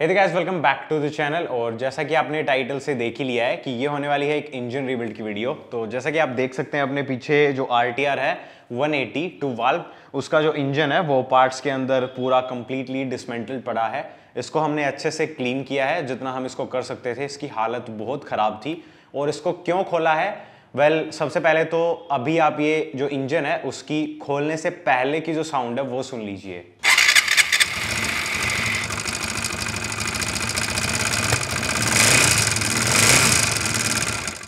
hey guys welcome back to the channel और जैसा कि आपने टाइटल से देख ही लिया है कि ये होने वाली है एक इंजन रिबिल्ड की वीडियो तो जैसा कि आप देख सकते हैं अपने पीछे जो आर है 180 टू वाल्व उसका जो इंजन है वो पार्ट्स के अंदर पूरा कंप्लीटली डिसमेंटल पड़ा है इसको हमने अच्छे से क्लीन किया है जितना हम इसको कर सकते थे इसकी हालत बहुत ख़राब थी और इसको क्यों खोला है वेल well, सबसे पहले तो अभी आप ये जो इंजन है उसकी खोलने से पहले की जो साउंड है वो सुन लीजिए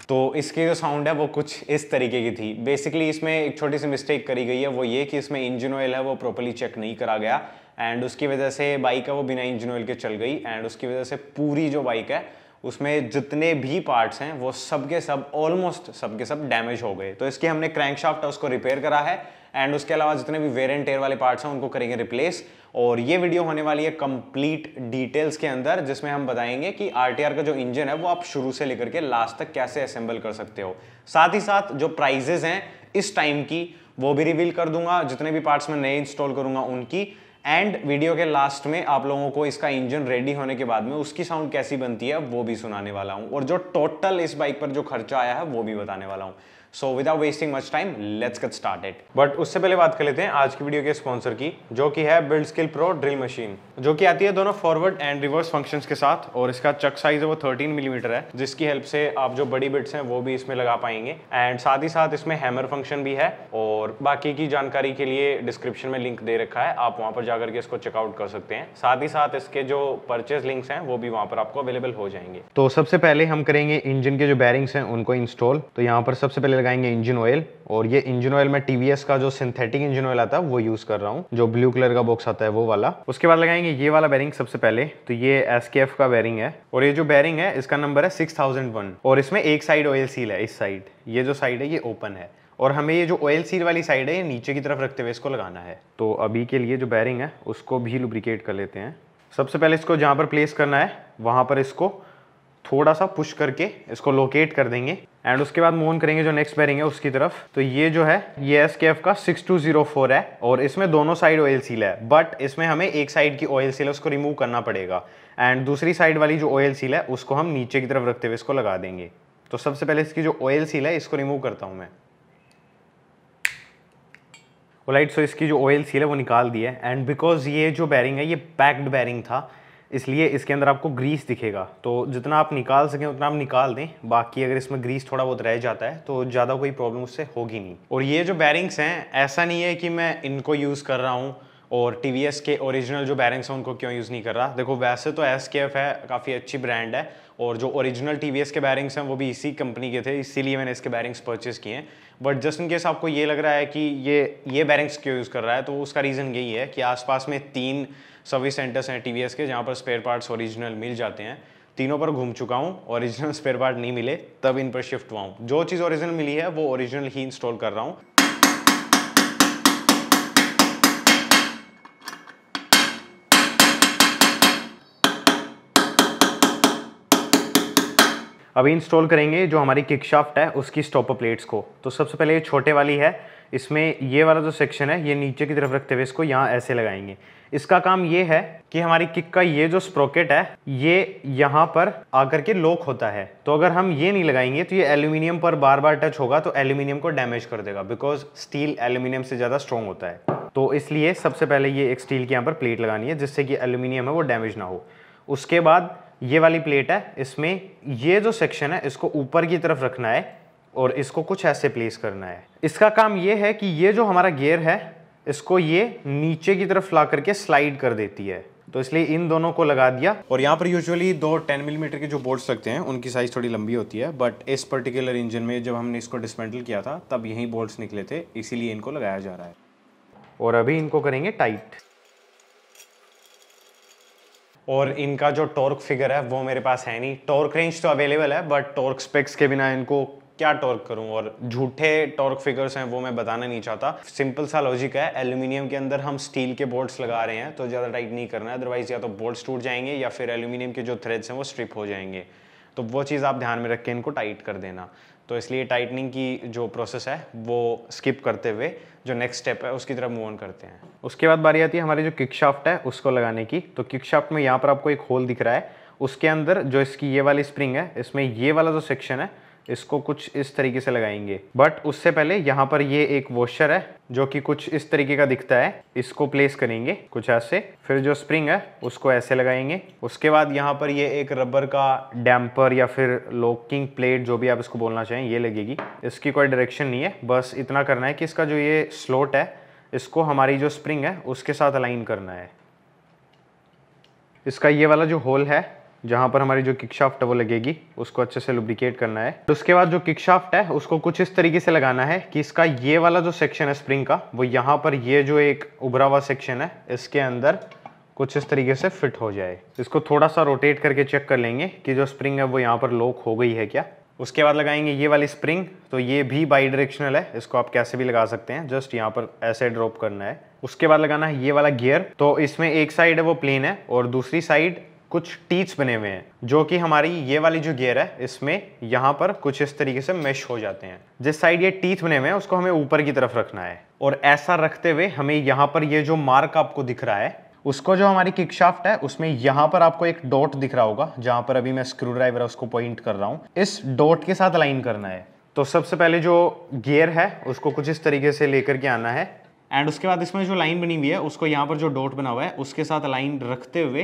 तो इसकी जो साउंड है वो कुछ इस तरीके की थी बेसिकली इसमें एक छोटी सी मिस्टेक करी गई है वो ये कि इसमें इंजन ऑयल है वो प्रॉपरली चेक नहीं करा गया एंड उसकी वजह से बाइक है वो बिना इंजन ऑयल के चल गई एंड उसकी वजह से पूरी जो बाइक है उसमें जितने भी पार्ट्स हैं वो सब के सब ऑलमोस्ट सब के सब डैमेज हो गए तो इसके हमने क्रैंकशाफ्ट है उसको रिपेयर करा है एंड उसके अलावा जितने भी वेर एंड टेयर वाले पार्ट्स हैं उनको करेंगे रिप्लेस और ये वीडियो होने वाली है कंप्लीट डिटेल्स के अंदर जिसमें हम बताएंगे कि आर का जो इंजन है वो आप शुरू से लेकर के लास्ट तक कैसे असेंबल कर सकते हो साथ ही साथ जो प्राइजेज हैं इस टाइम की वो भी रिवील कर दूंगा जितने भी पार्ट्स में नए इंस्टॉल करूंगा उनकी एंड वीडियो के लास्ट में आप लोगों को इसका इंजन रेडी होने के बाद में उसकी साउंड कैसी बनती है वो भी सुनाने वाला हूँ और जो टोटल इस बाइक पर जो खर्चा आया है वो भी बताने वाला हूँ so without wasting much time let's get start it but उससे पहले बात कर लेते हैं आज की वीडियो के स्पॉन्सर की जो कि है build skill pro drill machine जो कि आती है दोनों फॉरवर्ड एंड रिवर्स फंक्शंस के साथ और इसका चक साइज है वो 13 मिलीमीटर mm है जिसकी हेल्प से आप जो बड़ी बिट्स हैं वो भी इसमें लगा पाएंगे एंड साथ ही साथ इसमें हैमर फंक्शन भी है और बाकी की जानकारी के लिए डिस्क्रिप्शन में लिंक दे रखा है आप वहाँ पर जाकर के इसको चेकआउट कर सकते हैं साथ ही साथ इसके जो परचेज लिंक्स हैं वो भी वहाँ पर आपको अवेलेबल हो जाएंगे तो सबसे पहले हम करेंगे इंजन के जो बैरिंग्स हैं उनको इंस्टॉल तो यहाँ पर सबसे पहले लगाएंगे इंजन ऑयल और ये इंजन ऑयल में टीवीएस का जो सिंथेटिक इंजन ऑयल आता है वो यूज कर रहा हूँ जो ब्लू कलर का बॉक्स आता है वो वाला उसके बाद लगाएंगे ये वाला बैरिंग सबसे पहले तो ये एस का बैरिंग है और ये जो बैरिंग है इसका नंबर है सिक्स और इसमें एक साइड ऑयल सील है इस साइड ये जो साइड है ये ओपन है और हमें ये जो ऑयल सील वाली साइड है ये नीचे की तरफ रखते हुए इसको लगाना है तो अभी के लिए जो बैरिंग है उसको भी लुब्रिकेट कर लेते हैं सबसे पहले इसको जहाँ पर प्लेस करना है वहाँ पर इसको थोड़ा सा पुश करके इसको लोकेट कर देंगे एंड उसके बाद मूव करेंगे जो नेक्स्ट बैरिंग है उसकी तरफ तो ये जो है ये एस के एफ का सिक्स टू जीरो फोर है और इसमें दोनों साइड ऑयल सील है बट इसमें हमें एक साइड की ऑयल सील है उसको रिमूव करना पड़ेगा एंड दूसरी साइड वाली जो ऑयल सील है उसको हम नीचे की तरफ रखते हुए इसको लगा देंगे तो सबसे पहले इसकी जो ऑयल सील है इसको रिमूव करता हूँ मैं ओलाइट सो इसकी जो ऑयल सील है वो निकाल दी है एंड बिकॉज ये जो बैरिंग है ये पैक्ड बैरिंग था इसलिए इसके अंदर आपको ग्रीस दिखेगा तो जितना आप निकाल सकें उतना आप निकाल दें बाकी अगर इसमें ग्रीस थोड़ा बहुत रह जाता है तो ज़्यादा कोई प्रॉब्लम उससे होगी नहीं और ये जो बैरिंग्स हैं ऐसा नहीं है कि मैं इनको यूज़ कर रहा हूँ और टी के ओरिजिनल जो बैरिंग्स हैं उनको क्यों यूज़ नहीं कर रहा देखो वैसे तो एस है काफ़ी अच्छी ब्रांड है और जो ओरिजिनल टी के बैरिंग्स हैं वो भी इसी कंपनी के थे इसीलिए मैंने इसके बैरिंग्स परचेज़ किए हैं बट जस्ट इन केस आपको ये लग रहा है कि ये ये बैरिंग्स क्यों यूज़ कर रहा है तो उसका रीज़न यही है कि आसपास में तीन सर्विस सेंटर्स हैं टी के जहाँ पर स्पेयर पार्ट्स ओरिजिनल मिल जाते हैं तीनों पर घूम चुका हूँ ओरिजिनल स्पेयर पार्ट नहीं मिले तब इन पर शिफ्ट हुआ हूँ जो चीज़ ओरिजिनल मिली है वो ओरिजिनल ही इंस्टॉल कर रहा हूँ अभी इंस्टॉल करेंगे जो हमारी किक शाफ्ट है उसकी स्टॉपर प्लेट्स को तो सबसे पहले ये छोटे वाली है इसमें ये वाला जो सेक्शन है ये नीचे की तरफ रखते हुए इसको यहाँ ऐसे लगाएंगे इसका काम ये है कि हमारी किक का ये जो स्प्रोकेट है ये यहाँ पर आकर के लॉक होता है तो अगर हम ये नहीं लगाएंगे तो ये एल्यूमिनियम पर बार बार टच होगा तो एल्यूमिनियम को डैमेज कर देगा बिकॉज स्टील एल्यूमिनियम से ज़्यादा स्ट्रॉन्ग होता है तो इसलिए सबसे पहले ये एक स्टील की यहाँ पर प्लेट लगानी है जिससे कि एल्यूमिनियम है वो डैमेज ना हो उसके बाद ये वाली प्लेट है इसमें ये जो सेक्शन है इसको ऊपर की तरफ रखना है और इसको कुछ ऐसे प्लेस करना है इसका काम ये है कि ये जो हमारा गियर है इसको ये नीचे की तरफ ला करके स्लाइड कर देती है तो इसलिए इन दोनों को लगा दिया और यहाँ पर यूजुअली दो 10 मिलीमीटर mm के जो बोल्ट्स लगते हैं उनकी साइज़ थोड़ी लंबी होती है बट इस पर्टिकुलर इंजन में जब हमने इसको डिसमेंटल किया था तब यही बोर्ड्स निकले थे इसीलिए इनको लगाया जा रहा है और अभी इनको करेंगे टाइट और इनका जो टॉर्क फिगर है वो मेरे पास है नहीं टॉर्क रेंज तो अवेलेबल है बट टॉर्क स्पेक्स के बिना इनको क्या टॉर्क करूं और झूठे टॉर्क फिगर्स हैं वो मैं बताना नहीं चाहता सिंपल सा लॉजिक है एल्यूमिनियम के अंदर हम स्टील के बोल्ट्स लगा रहे हैं तो ज़्यादा टाइट नहीं करना है अदरवाइज या तो बोल्ट्स टूट जाएंगे या फिर एल्यूमिनियम के जो थ्रेड्स हैं वो स्ट्रिप हो जाएंगे तो वो चीज़ आप ध्यान में रख के इनको टाइट कर देना तो इसलिए टाइटनिंग की जो प्रोसेस है वो स्किप करते हुए जो नेक्स्ट स्टेप है उसकी तरफ मूव ऑन करते हैं उसके बाद बारी आती है हमारी जो किक शाफ्ट है उसको लगाने की तो किक शाफ्ट में यहाँ पर आपको एक होल दिख रहा है उसके अंदर जो इसकी ये वाली स्प्रिंग है इसमें ये वाला जो सेक्शन है इसको कुछ इस तरीके से लगाएंगे बट उससे पहले यहाँ पर ये एक वॉशर है जो कि कुछ इस तरीके का दिखता है इसको प्लेस करेंगे कुछ ऐसे फिर जो स्प्रिंग है उसको ऐसे लगाएंगे उसके बाद यहाँ पर ये एक रबर का डैम्पर या फिर लॉकिंग प्लेट जो भी आप इसको बोलना चाहें ये लगेगी इसकी कोई डायरेक्शन नहीं है बस इतना करना है कि इसका जो ये स्लोट है इसको हमारी जो स्प्रिंग है उसके साथ अलाइन करना है इसका ये वाला जो होल है जहाँ पर हमारी जो किकशाफ्ट है वो लगेगी उसको अच्छे से लुब्रिकेट करना है उसके बाद जो किकशाफ्ट है उसको कुछ इस तरीके से लगाना है कि इसका ये वाला जो सेक्शन है स्प्रिंग का वो यहाँ पर ये जो एक उभरा हुआ सेक्शन है इसके अंदर कुछ इस तरीके से फिट हो जाए इसको थोड़ा सा रोटेट करके चेक कर लेंगे कि जो स्प्रिंग है वो यहाँ पर लॉक हो गई है क्या उसके बाद लगाएंगे ये वाली स्प्रिंग तो ये भी बाई डायरेक्शनल है इसको आप कैसे भी लगा सकते हैं जस्ट यहाँ पर ऐसे ड्रॉप करना है उसके बाद लगाना है ये वाला गियर तो इसमें एक साइड है वो प्लेन है और दूसरी साइड कुछ टीच बने हुए हैं जो कि हमारी ये वाली जो गियर है इसमें यहाँ पर कुछ इस तरीके से मेश हो जाते हैं जिस साइड ये टीथ बने हुए हैं उसको हमें ऊपर की तरफ रखना है और ऐसा रखते हुए हमें यहाँ पर ये जो मार्क आपको दिख रहा है उसको जो हमारी किकशाफ्ट है उसमें यहाँ पर आपको एक डॉट दिख रहा होगा जहाँ पर अभी मैं स्क्रू ड्राइवर उसको पॉइंट कर रहा हूँ इस डॉट के साथ अलाइन करना है तो सबसे पहले जो गियर है उसको कुछ इस तरीके से लेकर के आना है एंड उसके बाद इसमें जो लाइन बनी हुई है उसको यहाँ पर जो डॉट बना हुआ है उसके साथ लाइन रखते हुए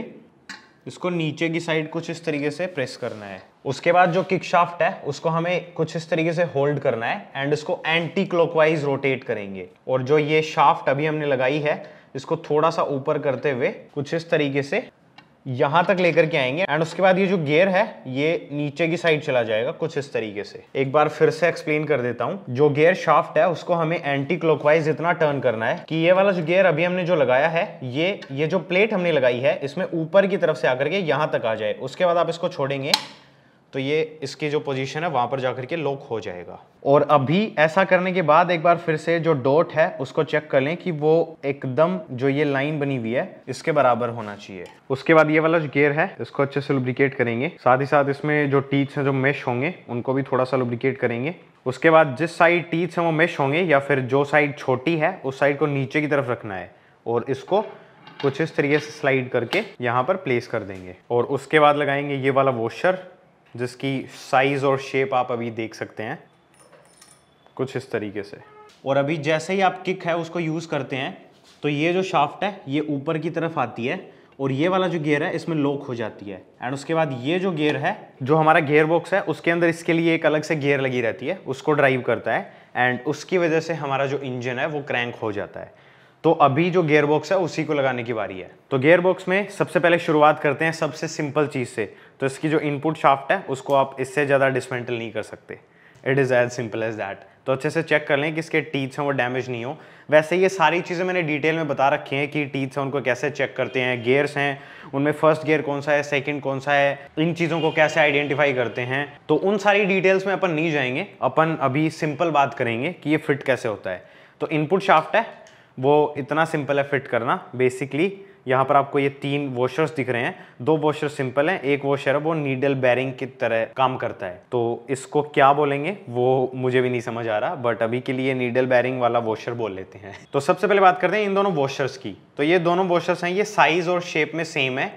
इसको नीचे की साइड कुछ इस तरीके से प्रेस करना है उसके बाद जो किक शाफ्ट है उसको हमें कुछ इस तरीके से होल्ड करना है एंड इसको एंटी क्लॉकवाइज रोटेट करेंगे और जो ये शाफ्ट अभी हमने लगाई है इसको थोड़ा सा ऊपर करते हुए कुछ इस तरीके से यहाँ तक लेकर के आएंगे एंड उसके बाद ये जो गेयर है ये नीचे की साइड चला जाएगा कुछ इस तरीके से एक बार फिर से एक्सप्लेन कर देता हूं जो गेयर शाफ्ट है उसको हमें एंटी क्लॉकवाइज इतना टर्न करना है कि ये वाला जो गेयर अभी हमने जो लगाया है ये ये जो प्लेट हमने लगाई है इसमें ऊपर की तरफ से आकर के यहाँ तक आ जाए उसके बाद आप इसको छोड़ेंगे तो ये इसकी जो पोजीशन है वहाँ पर जाकर के लॉक हो जाएगा और अभी ऐसा करने के बाद एक बार फिर से जो डॉट है उसको चेक कर लें कि वो एकदम जो ये लाइन बनी हुई है इसके बराबर होना चाहिए उसके बाद ये वाला जो गेयर है इसको अच्छे से लुब्रिकेट करेंगे साथ ही साथ इसमें जो टीच हैं जो मेश होंगे उनको भी थोड़ा सा लुब्रिकेट करेंगे उसके बाद जिस साइड टीच हैं वो मेश होंगे या फिर जो साइड छोटी है उस साइड को नीचे की तरफ रखना है और इसको कुछ इस तरीके से स्लाइड करके यहाँ पर प्लेस कर देंगे और उसके बाद लगाएंगे ये वाला वॉशर जिसकी साइज़ और शेप आप अभी देख सकते हैं कुछ इस तरीके से और अभी जैसे ही आप किक है उसको यूज़ करते हैं तो ये जो शाफ्ट है ये ऊपर की तरफ आती है और ये वाला जो गियर है इसमें लॉक हो जाती है एंड उसके बाद ये जो गियर है जो हमारा गियर बॉक्स है उसके अंदर इसके लिए एक अलग से गियर लगी रहती है उसको ड्राइव करता है एंड उसकी वजह से हमारा जो इंजन है वो क्रैंक हो जाता है तो अभी जो गेयर बॉक्स है उसी को लगाने की बारी है तो गेयर बॉक्स में सबसे पहले शुरुआत करते हैं सबसे सिंपल चीज़ से तो इसकी जो इनपुट शाफ्ट है उसको आप इससे ज़्यादा डिसमेंटल नहीं कर सकते it is as simple as that तो अच्छे से चेक कर लें कि इसके टीथ्स हैं वो डैमेज नहीं हो वैसे ये सारी चीज़ें मैंने डिटेल में बता रखी हैं कि टीथ्स हैं उनको कैसे चेक करते हैं गेयर्स हैं उनमें फर्स्ट गेयर कौन सा है सेकंड कौन सा है इन चीज़ों को कैसे आइडेंटिफाई करते हैं तो उन सारी डिटेल्स में अपन नहीं जाएंगे अपन अभी सिंपल बात करेंगे कि ये फिट कैसे होता है तो इनपुट शाफ्ट है वो इतना सिंपल है फिट करना बेसिकली यहाँ पर आपको ये तीन वॉशर्स दिख रहे हैं दो वॉशर सिंपल हैं एक वॉशर है वो नीडल बैरिंग की तरह काम करता है तो इसको क्या बोलेंगे वो मुझे भी नहीं समझ आ रहा बट अभी के लिए नीडल बैरिंग वाला वॉशर बोल लेते हैं तो सबसे पहले बात करते हैं इन दोनों वॉशर्स की तो ये दोनों वॉशर्स हैं ये साइज और शेप में सेम है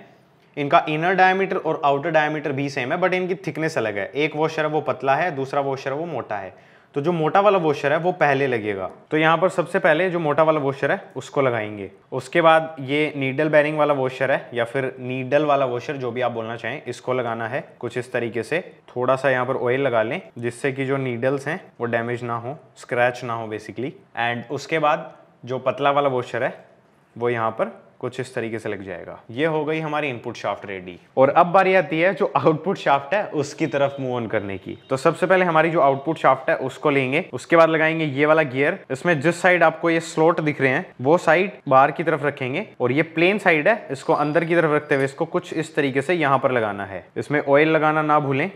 इनका इनर डायमीटर और आउटर डायमीटर भी सेम है बट इनकी थिकनेस अलग है एक वॉशर है वो पतला है दूसरा वॉशर है वो मोटा है तो जो मोटा वाला वॉशर है वो पहले लगेगा तो यहाँ पर सबसे पहले जो मोटा वाला वॉशर है उसको लगाएंगे उसके बाद ये नीडल बैरिंग वाला वॉशर है या फिर नीडल वाला वॉशर जो भी आप बोलना चाहें इसको लगाना है कुछ इस तरीके से थोड़ा सा यहाँ पर ऑयल लगा लें जिससे कि जो नीडल्स हैं वो डैमेज ना हो स्क्रैच ना हो बेसिकली एंड उसके बाद जो पतला वाला वॉशर है वो यहाँ पर कुछ इस तरीके से लग जाएगा ये हो गई हमारी इनपुट शाफ्ट रेडी और अब बारी आती है जो आउटपुट शाफ्ट है उसकी तरफ मूव ऑन करने की तो सबसे पहले हमारी जो आउटपुट शाफ्ट है उसको लेंगे उसके बाद लगाएंगे ये वाला गियर इसमें जिस साइड आपको ये स्लोट दिख रहे हैं वो साइड बाहर की तरफ रखेंगे और ये प्लेन साइड है इसको अंदर की तरफ रखते हुए इसको कुछ इस तरीके से यहाँ पर लगाना है इसमें ऑयल लगाना ना भूलें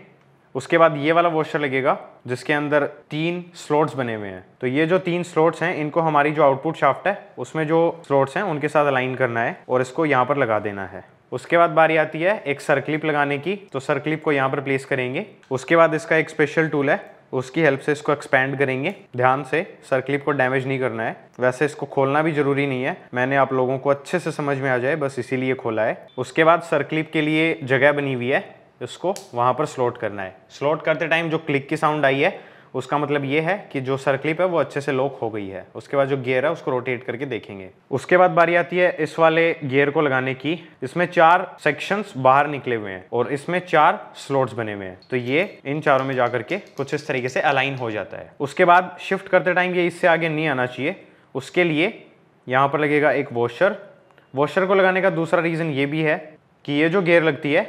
उसके बाद ये वाला वॉशर लगेगा जिसके अंदर तीन स्लॉट्स बने हुए हैं तो ये जो तीन स्लॉट्स हैं इनको हमारी जो आउटपुट शाफ्ट है उसमें जो स्लॉट्स हैं उनके साथ अलाइन करना है और इसको यहाँ पर लगा देना है उसके बाद बारी आती है एक सरक्लिप लगाने की तो सरक्लिप को यहाँ पर प्लेस करेंगे उसके बाद इसका एक स्पेशल टूल है उसकी हेल्प से इसको एक्सपेंड करेंगे ध्यान से सरक्लिप को डैमेज नहीं करना है वैसे इसको खोलना भी जरूरी नहीं है मैंने आप लोगों को अच्छे से समझ में आ जाए बस इसीलिए खोला है उसके बाद सरक्लिप के लिए जगह बनी हुई है इसको वहाँ पर स्लॉट करना है स्लॉट करते टाइम जो क्लिक की साउंड आई है उसका मतलब ये है कि जो सर्कलिप है वो अच्छे से लॉक हो गई है उसके बाद जो गियर है उसको रोटेट करके देखेंगे उसके बाद बारी आती है इस वाले गियर को लगाने की इसमें चार सेक्शंस बाहर निकले हुए हैं और इसमें चार स्लॉट्स बने हुए हैं तो ये इन चारों में जाकर के कुछ इस तरीके से अलाइन हो जाता है उसके बाद शिफ्ट करते टाइम ये इससे आगे नहीं आना चाहिए उसके लिए यहाँ पर लगेगा एक वॉशर वॉशर को लगाने का दूसरा रीज़न ये भी है कि ये जो गेयर लगती है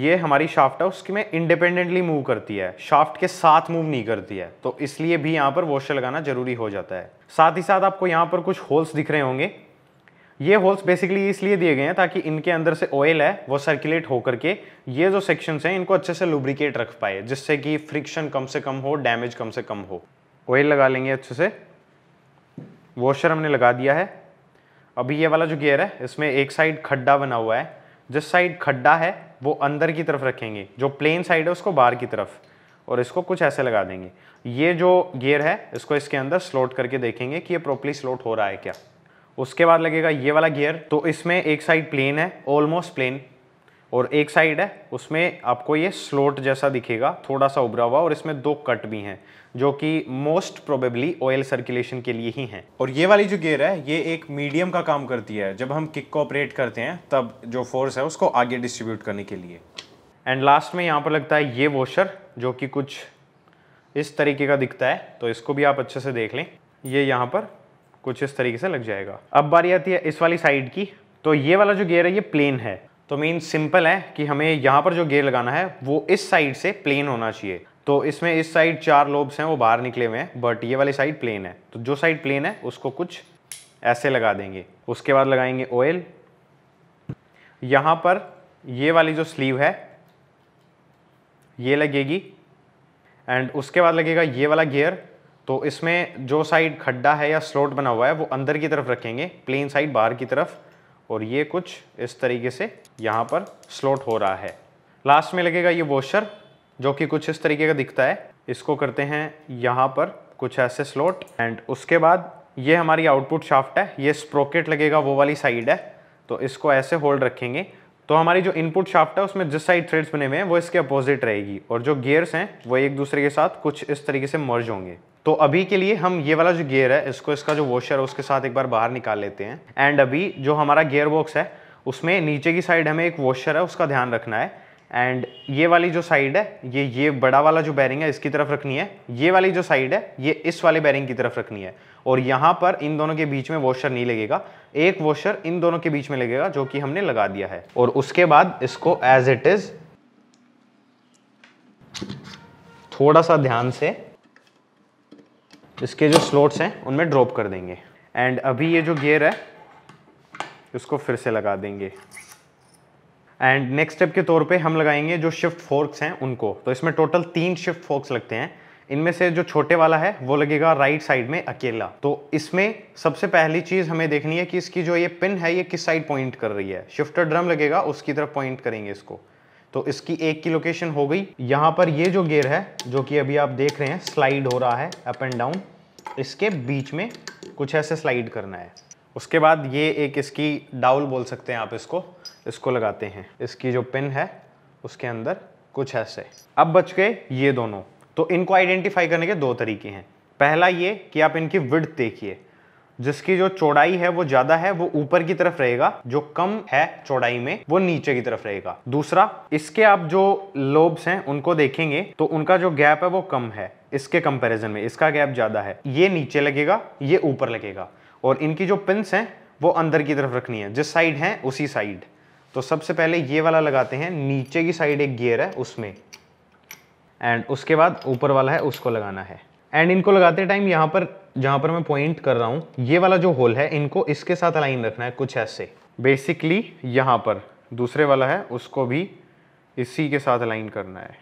ये हमारी शाफ्ट है उसकी में इंडिपेंडेंटली मूव करती है शाफ्ट के साथ मूव नहीं करती है तो इसलिए भी यहाँ पर वॉशर लगाना जरूरी हो जाता है साथ ही साथ आपको यहाँ पर कुछ होल्स दिख रहे होंगे ये होल्स बेसिकली इसलिए दिए गए हैं ताकि इनके अंदर से ऑयल है वो सर्कुलेट होकर के ये जो सेक्शंस हैं इनको अच्छे से लुब्रिकेट रख पाए जिससे कि फ्रिक्शन कम से कम हो डैमेज कम से कम हो ऑयल लगा लेंगे अच्छे से वॉशर हमने लगा दिया है अभी ये वाला जो गियर है इसमें एक साइड खड्डा बना हुआ है जिस साइड खड्डा है वो अंदर की तरफ रखेंगे जो प्लेन साइड है उसको बाहर की तरफ और इसको कुछ ऐसे लगा देंगे ये जो गियर है इसको इसके अंदर स्लोट करके देखेंगे कि ये प्रॉपरली स्लोट हो रहा है क्या उसके बाद लगेगा ये वाला गियर तो इसमें एक साइड प्लेन है ऑलमोस्ट प्लेन और एक साइड है उसमें आपको ये स्लोट जैसा दिखेगा थोड़ा सा उभरा हुआ और इसमें दो कट भी हैं जो कि मोस्ट प्रोबेबली ऑयल सर्कुलेशन के लिए ही हैं और ये वाली जो गियर है ये एक मीडियम का काम करती है जब हम किक को ऑपरेट करते हैं तब जो फोर्स है उसको आगे डिस्ट्रीब्यूट करने के लिए एंड लास्ट में यहाँ पर लगता है ये वॉशर जो कि कुछ इस तरीके का दिखता है तो इसको भी आप अच्छे से देख लें ये यहाँ पर कुछ इस तरीके से लग जाएगा अब बारी आती है इस वाली साइड की तो ये वाला जो गियर है ये प्लेन है तो मीन सिंपल है कि हमें यहाँ पर जो गेयर लगाना है वो इस साइड से प्लेन होना चाहिए तो इसमें इस साइड चार लोब्स हैं वो बाहर निकले हुए हैं बट ये वाली साइड प्लेन है तो जो साइड प्लेन है उसको कुछ ऐसे लगा देंगे उसके बाद लगाएंगे ऑयल यहाँ पर ये वाली जो स्लीव है ये लगेगी एंड उसके बाद लगेगा ये वाला गियर तो इसमें जो साइड खड्डा है या स्लोट बना हुआ है वो अंदर की तरफ रखेंगे प्लेन साइड बाहर की तरफ और ये कुछ इस तरीके से यहाँ पर स्लोट हो रहा है लास्ट में लगेगा ये वॉशर जो कि कुछ इस तरीके का दिखता है इसको करते हैं यहाँ पर कुछ ऐसे स्लोट एंड उसके बाद ये हमारी आउटपुट शाफ्ट है ये स्प्रोकेट लगेगा वो वाली साइड है तो इसको ऐसे होल्ड रखेंगे तो हमारी जो इनपुट शाफ्ट है उसमें जिस साइड थ्रेड्स बने हुए हैं वो इसके अपोजिट रहेगी और जो गियर्स हैं वो एक दूसरे के साथ कुछ इस तरीके से मर्ज होंगे तो अभी के लिए हम ये वाला जो गियर है इसको इसका जो वॉशर है उसके साथ एक बार बाहर निकाल लेते हैं एंड अभी जो हमारा गियर बॉक्स है उसमें नीचे की साइड हमें एक वॉशर है उसका ध्यान रखना है एंड ये वाली जो साइड है ये ये बड़ा वाला जो बैरिंग है इसकी तरफ रखनी है ये वाली जो साइड है ये इस वाले बैरिंग की तरफ रखनी है और यहाँ पर इन दोनों के बीच में वॉशर नहीं लगेगा एक वॉशर इन दोनों के बीच में लगेगा जो कि हमने लगा दिया है और उसके बाद इसको एज इट इज थोड़ा सा ध्यान से इसके जो स्लोट्स हैं उनमें ड्रॉप कर देंगे एंड अभी ये जो गियर है इसको फिर से लगा देंगे एंड नेक्स्ट स्टेप के तौर पे हम लगाएंगे जो शिफ्ट फोर्क्स हैं उनको तो इसमें टोटल तीन शिफ्ट फोर्क्स लगते हैं इनमें से जो छोटे वाला है वो लगेगा राइट साइड में अकेला तो इसमें सबसे पहली चीज़ हमें देखनी है कि इसकी जो ये पिन है ये किस साइड पॉइंट कर रही है शिफ्टर ड्रम लगेगा उसकी तरफ पॉइंट करेंगे इसको तो इसकी एक की लोकेशन हो गई यहाँ पर ये जो गेयर है जो कि अभी आप देख रहे हैं स्लाइड हो रहा है अप एंड डाउन इसके बीच में कुछ ऐसे स्लाइड करना है उसके बाद ये एक इसकी डाउल बोल सकते हैं आप इसको इसको लगाते हैं इसकी जो पिन है उसके अंदर कुछ ऐसे अब बच गए ये दोनों तो इनको आइडेंटिफाई करने के दो तरीके हैं पहला ये कि आप इनकी विड देखिए जिसकी जो चौड़ाई है वो ज्यादा है वो ऊपर की तरफ रहेगा जो कम है चौड़ाई में वो नीचे की तरफ रहेगा दूसरा इसके आप जो लोब्स हैं उनको देखेंगे तो उनका जो गैप है वो कम है इसके कंपैरिजन में इसका गैप ज्यादा है ये नीचे लगेगा ये ऊपर लगेगा और इनकी जो पिंस हैं वो अंदर की तरफ रखनी है जिस साइड है उसी साइड तो सबसे पहले ये वाला लगाते हैं नीचे की साइड एक गियर है उसमें एंड उसके बाद ऊपर वाला है उसको लगाना है एंड इनको लगाते टाइम यहाँ पर जहाँ पर मैं पॉइंट कर रहा हूँ ये वाला जो होल है इनको इसके साथ अलाइन रखना है कुछ ऐसे बेसिकली यहाँ पर दूसरे वाला है उसको भी इसी के साथ अलाइन करना है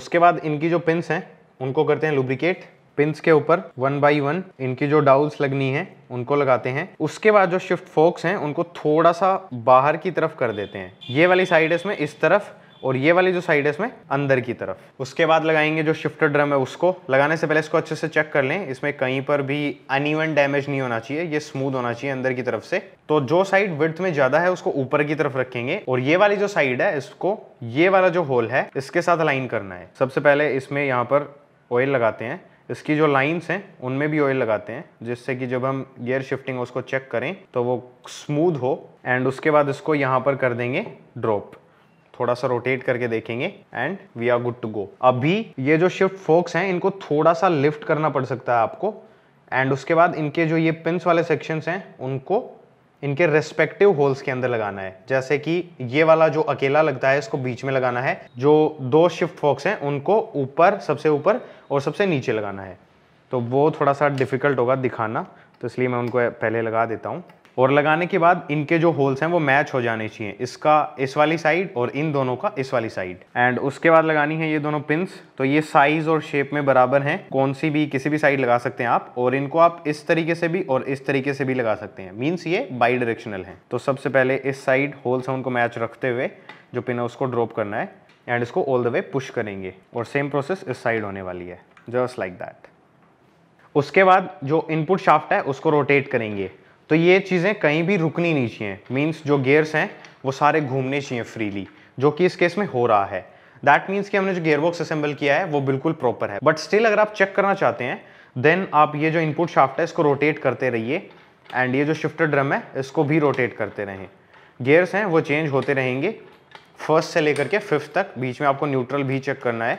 उसके बाद इनकी जो पिंस हैं उनको करते हैं लुब्रिकेट पिंस के ऊपर वन बाई वन इनकी जो डाउल्स लगनी है उनको लगाते हैं उसके बाद जो शिफ्ट फोक्स हैं उनको थोड़ा सा बाहर की तरफ कर देते हैं ये वाली साइड इसमें इस तरफ और ये वाली जो साइड है इसमें अंदर की तरफ उसके बाद लगाएंगे जो शिफ्टर ड्रम है उसको लगाने से पहले इसको अच्छे से चेक कर लें इसमें कहीं पर भी अनइवन डैमेज नहीं होना चाहिए ये स्मूथ होना चाहिए अंदर की तरफ से तो जो साइड विड्थ में ज्यादा है उसको ऊपर की तरफ रखेंगे और ये वाली जो साइड है इसको ये वाला जो होल है इसके साथ लाइन करना है सबसे पहले इसमें यहाँ पर ऑयल लगाते हैं इसकी जो लाइंस हैं उनमें भी ऑयल लगाते हैं जिससे कि जब हम गियर शिफ्टिंग उसको चेक करें तो वो स्मूथ हो एंड उसके बाद इसको यहाँ पर कर देंगे ड्रॉप थोड़ा सा रोटेट करके देखेंगे and we are good to go अभी ये जो शिफ्ट फोक्स हैं इनको थोड़ा सा लिफ्ट करना पड़ सकता है आपको एंड उसके बाद इनके जो ये पिंस वाले सेक्शंस हैं उनको इनके रेस्पेक्टिव होल्स के अंदर लगाना है जैसे कि ये वाला जो अकेला लगता है इसको बीच में लगाना है जो दो शिफ्ट फॉक्स हैं उनको ऊपर सबसे ऊपर और सबसे नीचे लगाना है तो वो थोड़ा सा डिफिकल्ट होगा दिखाना तो इसलिए मैं उनको पहले लगा देता हूँ और लगाने के बाद इनके जो होल्स हैं वो मैच हो जाने चाहिए इसका इस वाली साइड और इन दोनों का इस वाली साइड एंड उसके बाद लगानी है ये दोनों पिंस तो ये साइज और शेप में बराबर हैं कौन सी भी किसी भी साइड लगा सकते हैं आप और इनको आप इस तरीके से भी और इस तरीके से भी लगा सकते हैं मीन्स ये बाई डायरेक्शनल है तो सबसे पहले इस साइड होल्स हैं उनको मैच रखते हुए जो पिन है उसको ड्रॉप करना है एंड इसको ऑल द वे पुश करेंगे और सेम प्रोसेस इस साइड होने वाली है जस्ट लाइक दैट उसके बाद जो इनपुट शाफ्ट है उसको रोटेट करेंगे तो ये चीज़ें कहीं भी रुकनी नहीं चाहिए मीन्स जो गेयर्स हैं वो सारे घूमने चाहिए फ्रीली जो कि इस केस में हो रहा है दैट मीन्स कि हमने जो गेयरबॉक्स असेंबल किया है वो बिल्कुल प्रॉपर है बट स्टिल अगर आप चेक करना चाहते हैं देन आप ये जो इनपुट शाफ्ट है इसको रोटेट करते रहिए एंड ये जो शिफ्टर ड्रम है इसको भी रोटेट करते रहें गेयर्स हैं वो चेंज होते रहेंगे फर्स्ट से लेकर के फिफ्थ तक बीच में आपको न्यूट्रल भी चेक करना है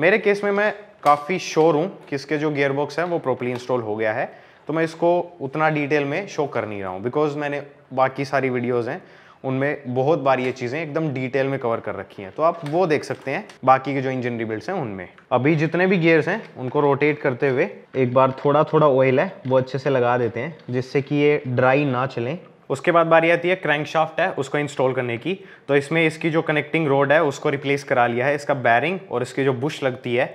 मेरे केस में मैं काफ़ी श्योर हूँ कि इसके जो गेयरबॉक्स हैं वो प्रॉपरली इंस्टॉल हो गया है तो मैं इसको उतना डिटेल में शो कर नहीं रहा हूँ बिकॉज मैंने बाकी सारी वीडियोज़ हैं उनमें बहुत बार ये चीज़ें एकदम डिटेल में कवर कर रखी हैं तो आप वो देख सकते हैं बाकी के जो इंजन रिबिल्ड्स हैं उनमें अभी जितने भी गियर्स हैं उनको रोटेट करते हुए एक बार थोड़ा थोड़ा ऑयल है वो अच्छे से लगा देते हैं जिससे कि ये ड्राई ना चलें उसके बाद बारी आती है क्रैंकशाफ्ट है उसको इंस्टॉल करने की तो इसमें इसकी जो कनेक्टिंग रोड है उसको रिप्लेस करा लिया है इसका बैरिंग और इसकी जो बुश लगती है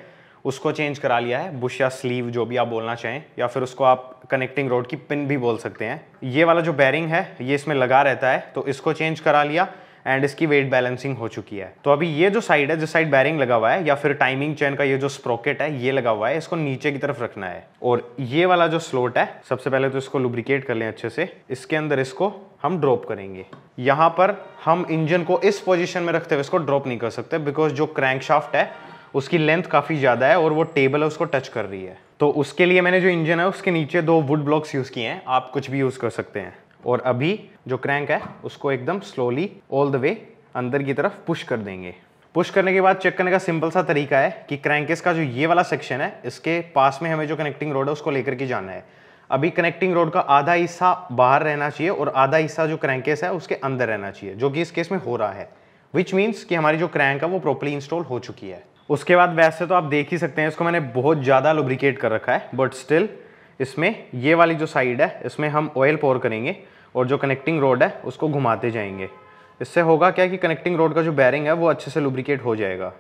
उसको चेंज करा लिया है बुश या स्लीव जो भी आप बोलना चाहें या फिर उसको आप कनेक्टिंग रोड की पिन भी बोल सकते हैं ये वाला जो बैरिंग है ये इसमें लगा रहता है तो इसको चेंज करा लिया एंड इसकी वेट बैलेंसिंग हो चुकी है तो अभी ये जो साइड है जिस साइड बैरिंग लगा हुआ है या फिर टाइमिंग चेन का ये जो स्प्रोकेट है ये लगा हुआ है इसको नीचे की तरफ रखना है और ये वाला जो स्लोट है सबसे पहले तो इसको लुब्रिकेट कर लें अच्छे से इसके अंदर इसको हम ड्रॉप करेंगे यहाँ पर हम इंजन को इस पोजिशन में रखते हुए इसको ड्रॉप नहीं कर सकते बिकॉज जो शाफ्ट है उसकी लेंथ काफ़ी ज़्यादा है और वो टेबल है उसको टच कर रही है तो उसके लिए मैंने जो इंजन है उसके नीचे दो वुड ब्लॉक्स यूज़ किए हैं आप कुछ भी यूज़ कर सकते हैं और अभी जो क्रैंक है उसको एकदम स्लोली ऑल द वे अंदर की तरफ पुश कर देंगे पुश करने के बाद चेक करने का सिंपल सा तरीका है कि क्रैंकेस का जो ये वाला सेक्शन है इसके पास में हमें जो कनेक्टिंग रोड है उसको लेकर के जाना है अभी कनेक्टिंग रोड का आधा हिस्सा बाहर रहना चाहिए और आधा हिस्सा जो क्रैंकेस है उसके अंदर रहना चाहिए जो कि इस केस में हो रहा है विच मीन्स कि हमारी जो क्रैंक है वो प्रॉपरली इंस्टॉल हो चुकी है उसके बाद वैसे तो आप देख ही सकते हैं इसको मैंने बहुत ज़्यादा लुब्रिकेट कर रखा है बट स्टिल इसमें ये वाली जो साइड है इसमें हम ऑयल पोर करेंगे और जो कनेक्टिंग रोड है उसको घुमाते जाएंगे इससे होगा क्या कि कनेक्टिंग रोड का जो बैरिंग है वो अच्छे से लुब्रिकेट हो जाएगा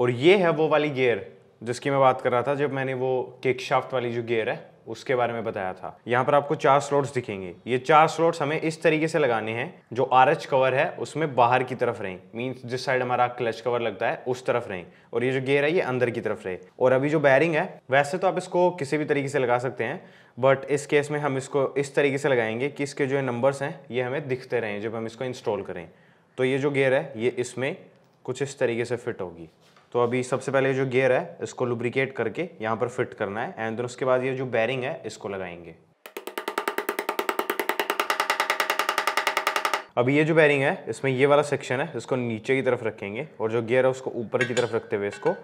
और ये है वो वाली गेयर जिसकी मैं बात कर रहा था जब मैंने वो केक शाफ्ट वाली जो गेयर है उसके बारे में बताया था यहाँ पर आपको चार स्लॉट्स दिखेंगे ये चार स्लॉट्स हमें इस तरीके से लगाने हैं जो आर कवर है उसमें बाहर की तरफ रहें मीन्स जिस साइड हमारा क्लच कवर लगता है उस तरफ रहें और ये जो गेयर है ये अंदर की तरफ रहे और अभी जो बैरिंग है वैसे तो आप इसको किसी भी तरीके से लगा सकते हैं बट इस केस में हम इसको इस तरीके से लगाएंगे कि इसके जो नंबर्स हैं ये हमें दिखते रहें जब हम इसको इंस्टॉल करें तो ये जो गेयर है ये इसमें कुछ इस तरीके से फिट होगी तो अभी सबसे पहले जो गियर है इसको लुब्रिकेट करके यहाँ पर फिट करना है एंड देन उसके बाद ये जो बैरिंग है इसको लगाएंगे अभी ये जो बैरिंग है इसमें ये वाला सेक्शन है इसको नीचे की तरफ रखेंगे और जो गियर है उसको ऊपर की तरफ रखते हुए इसको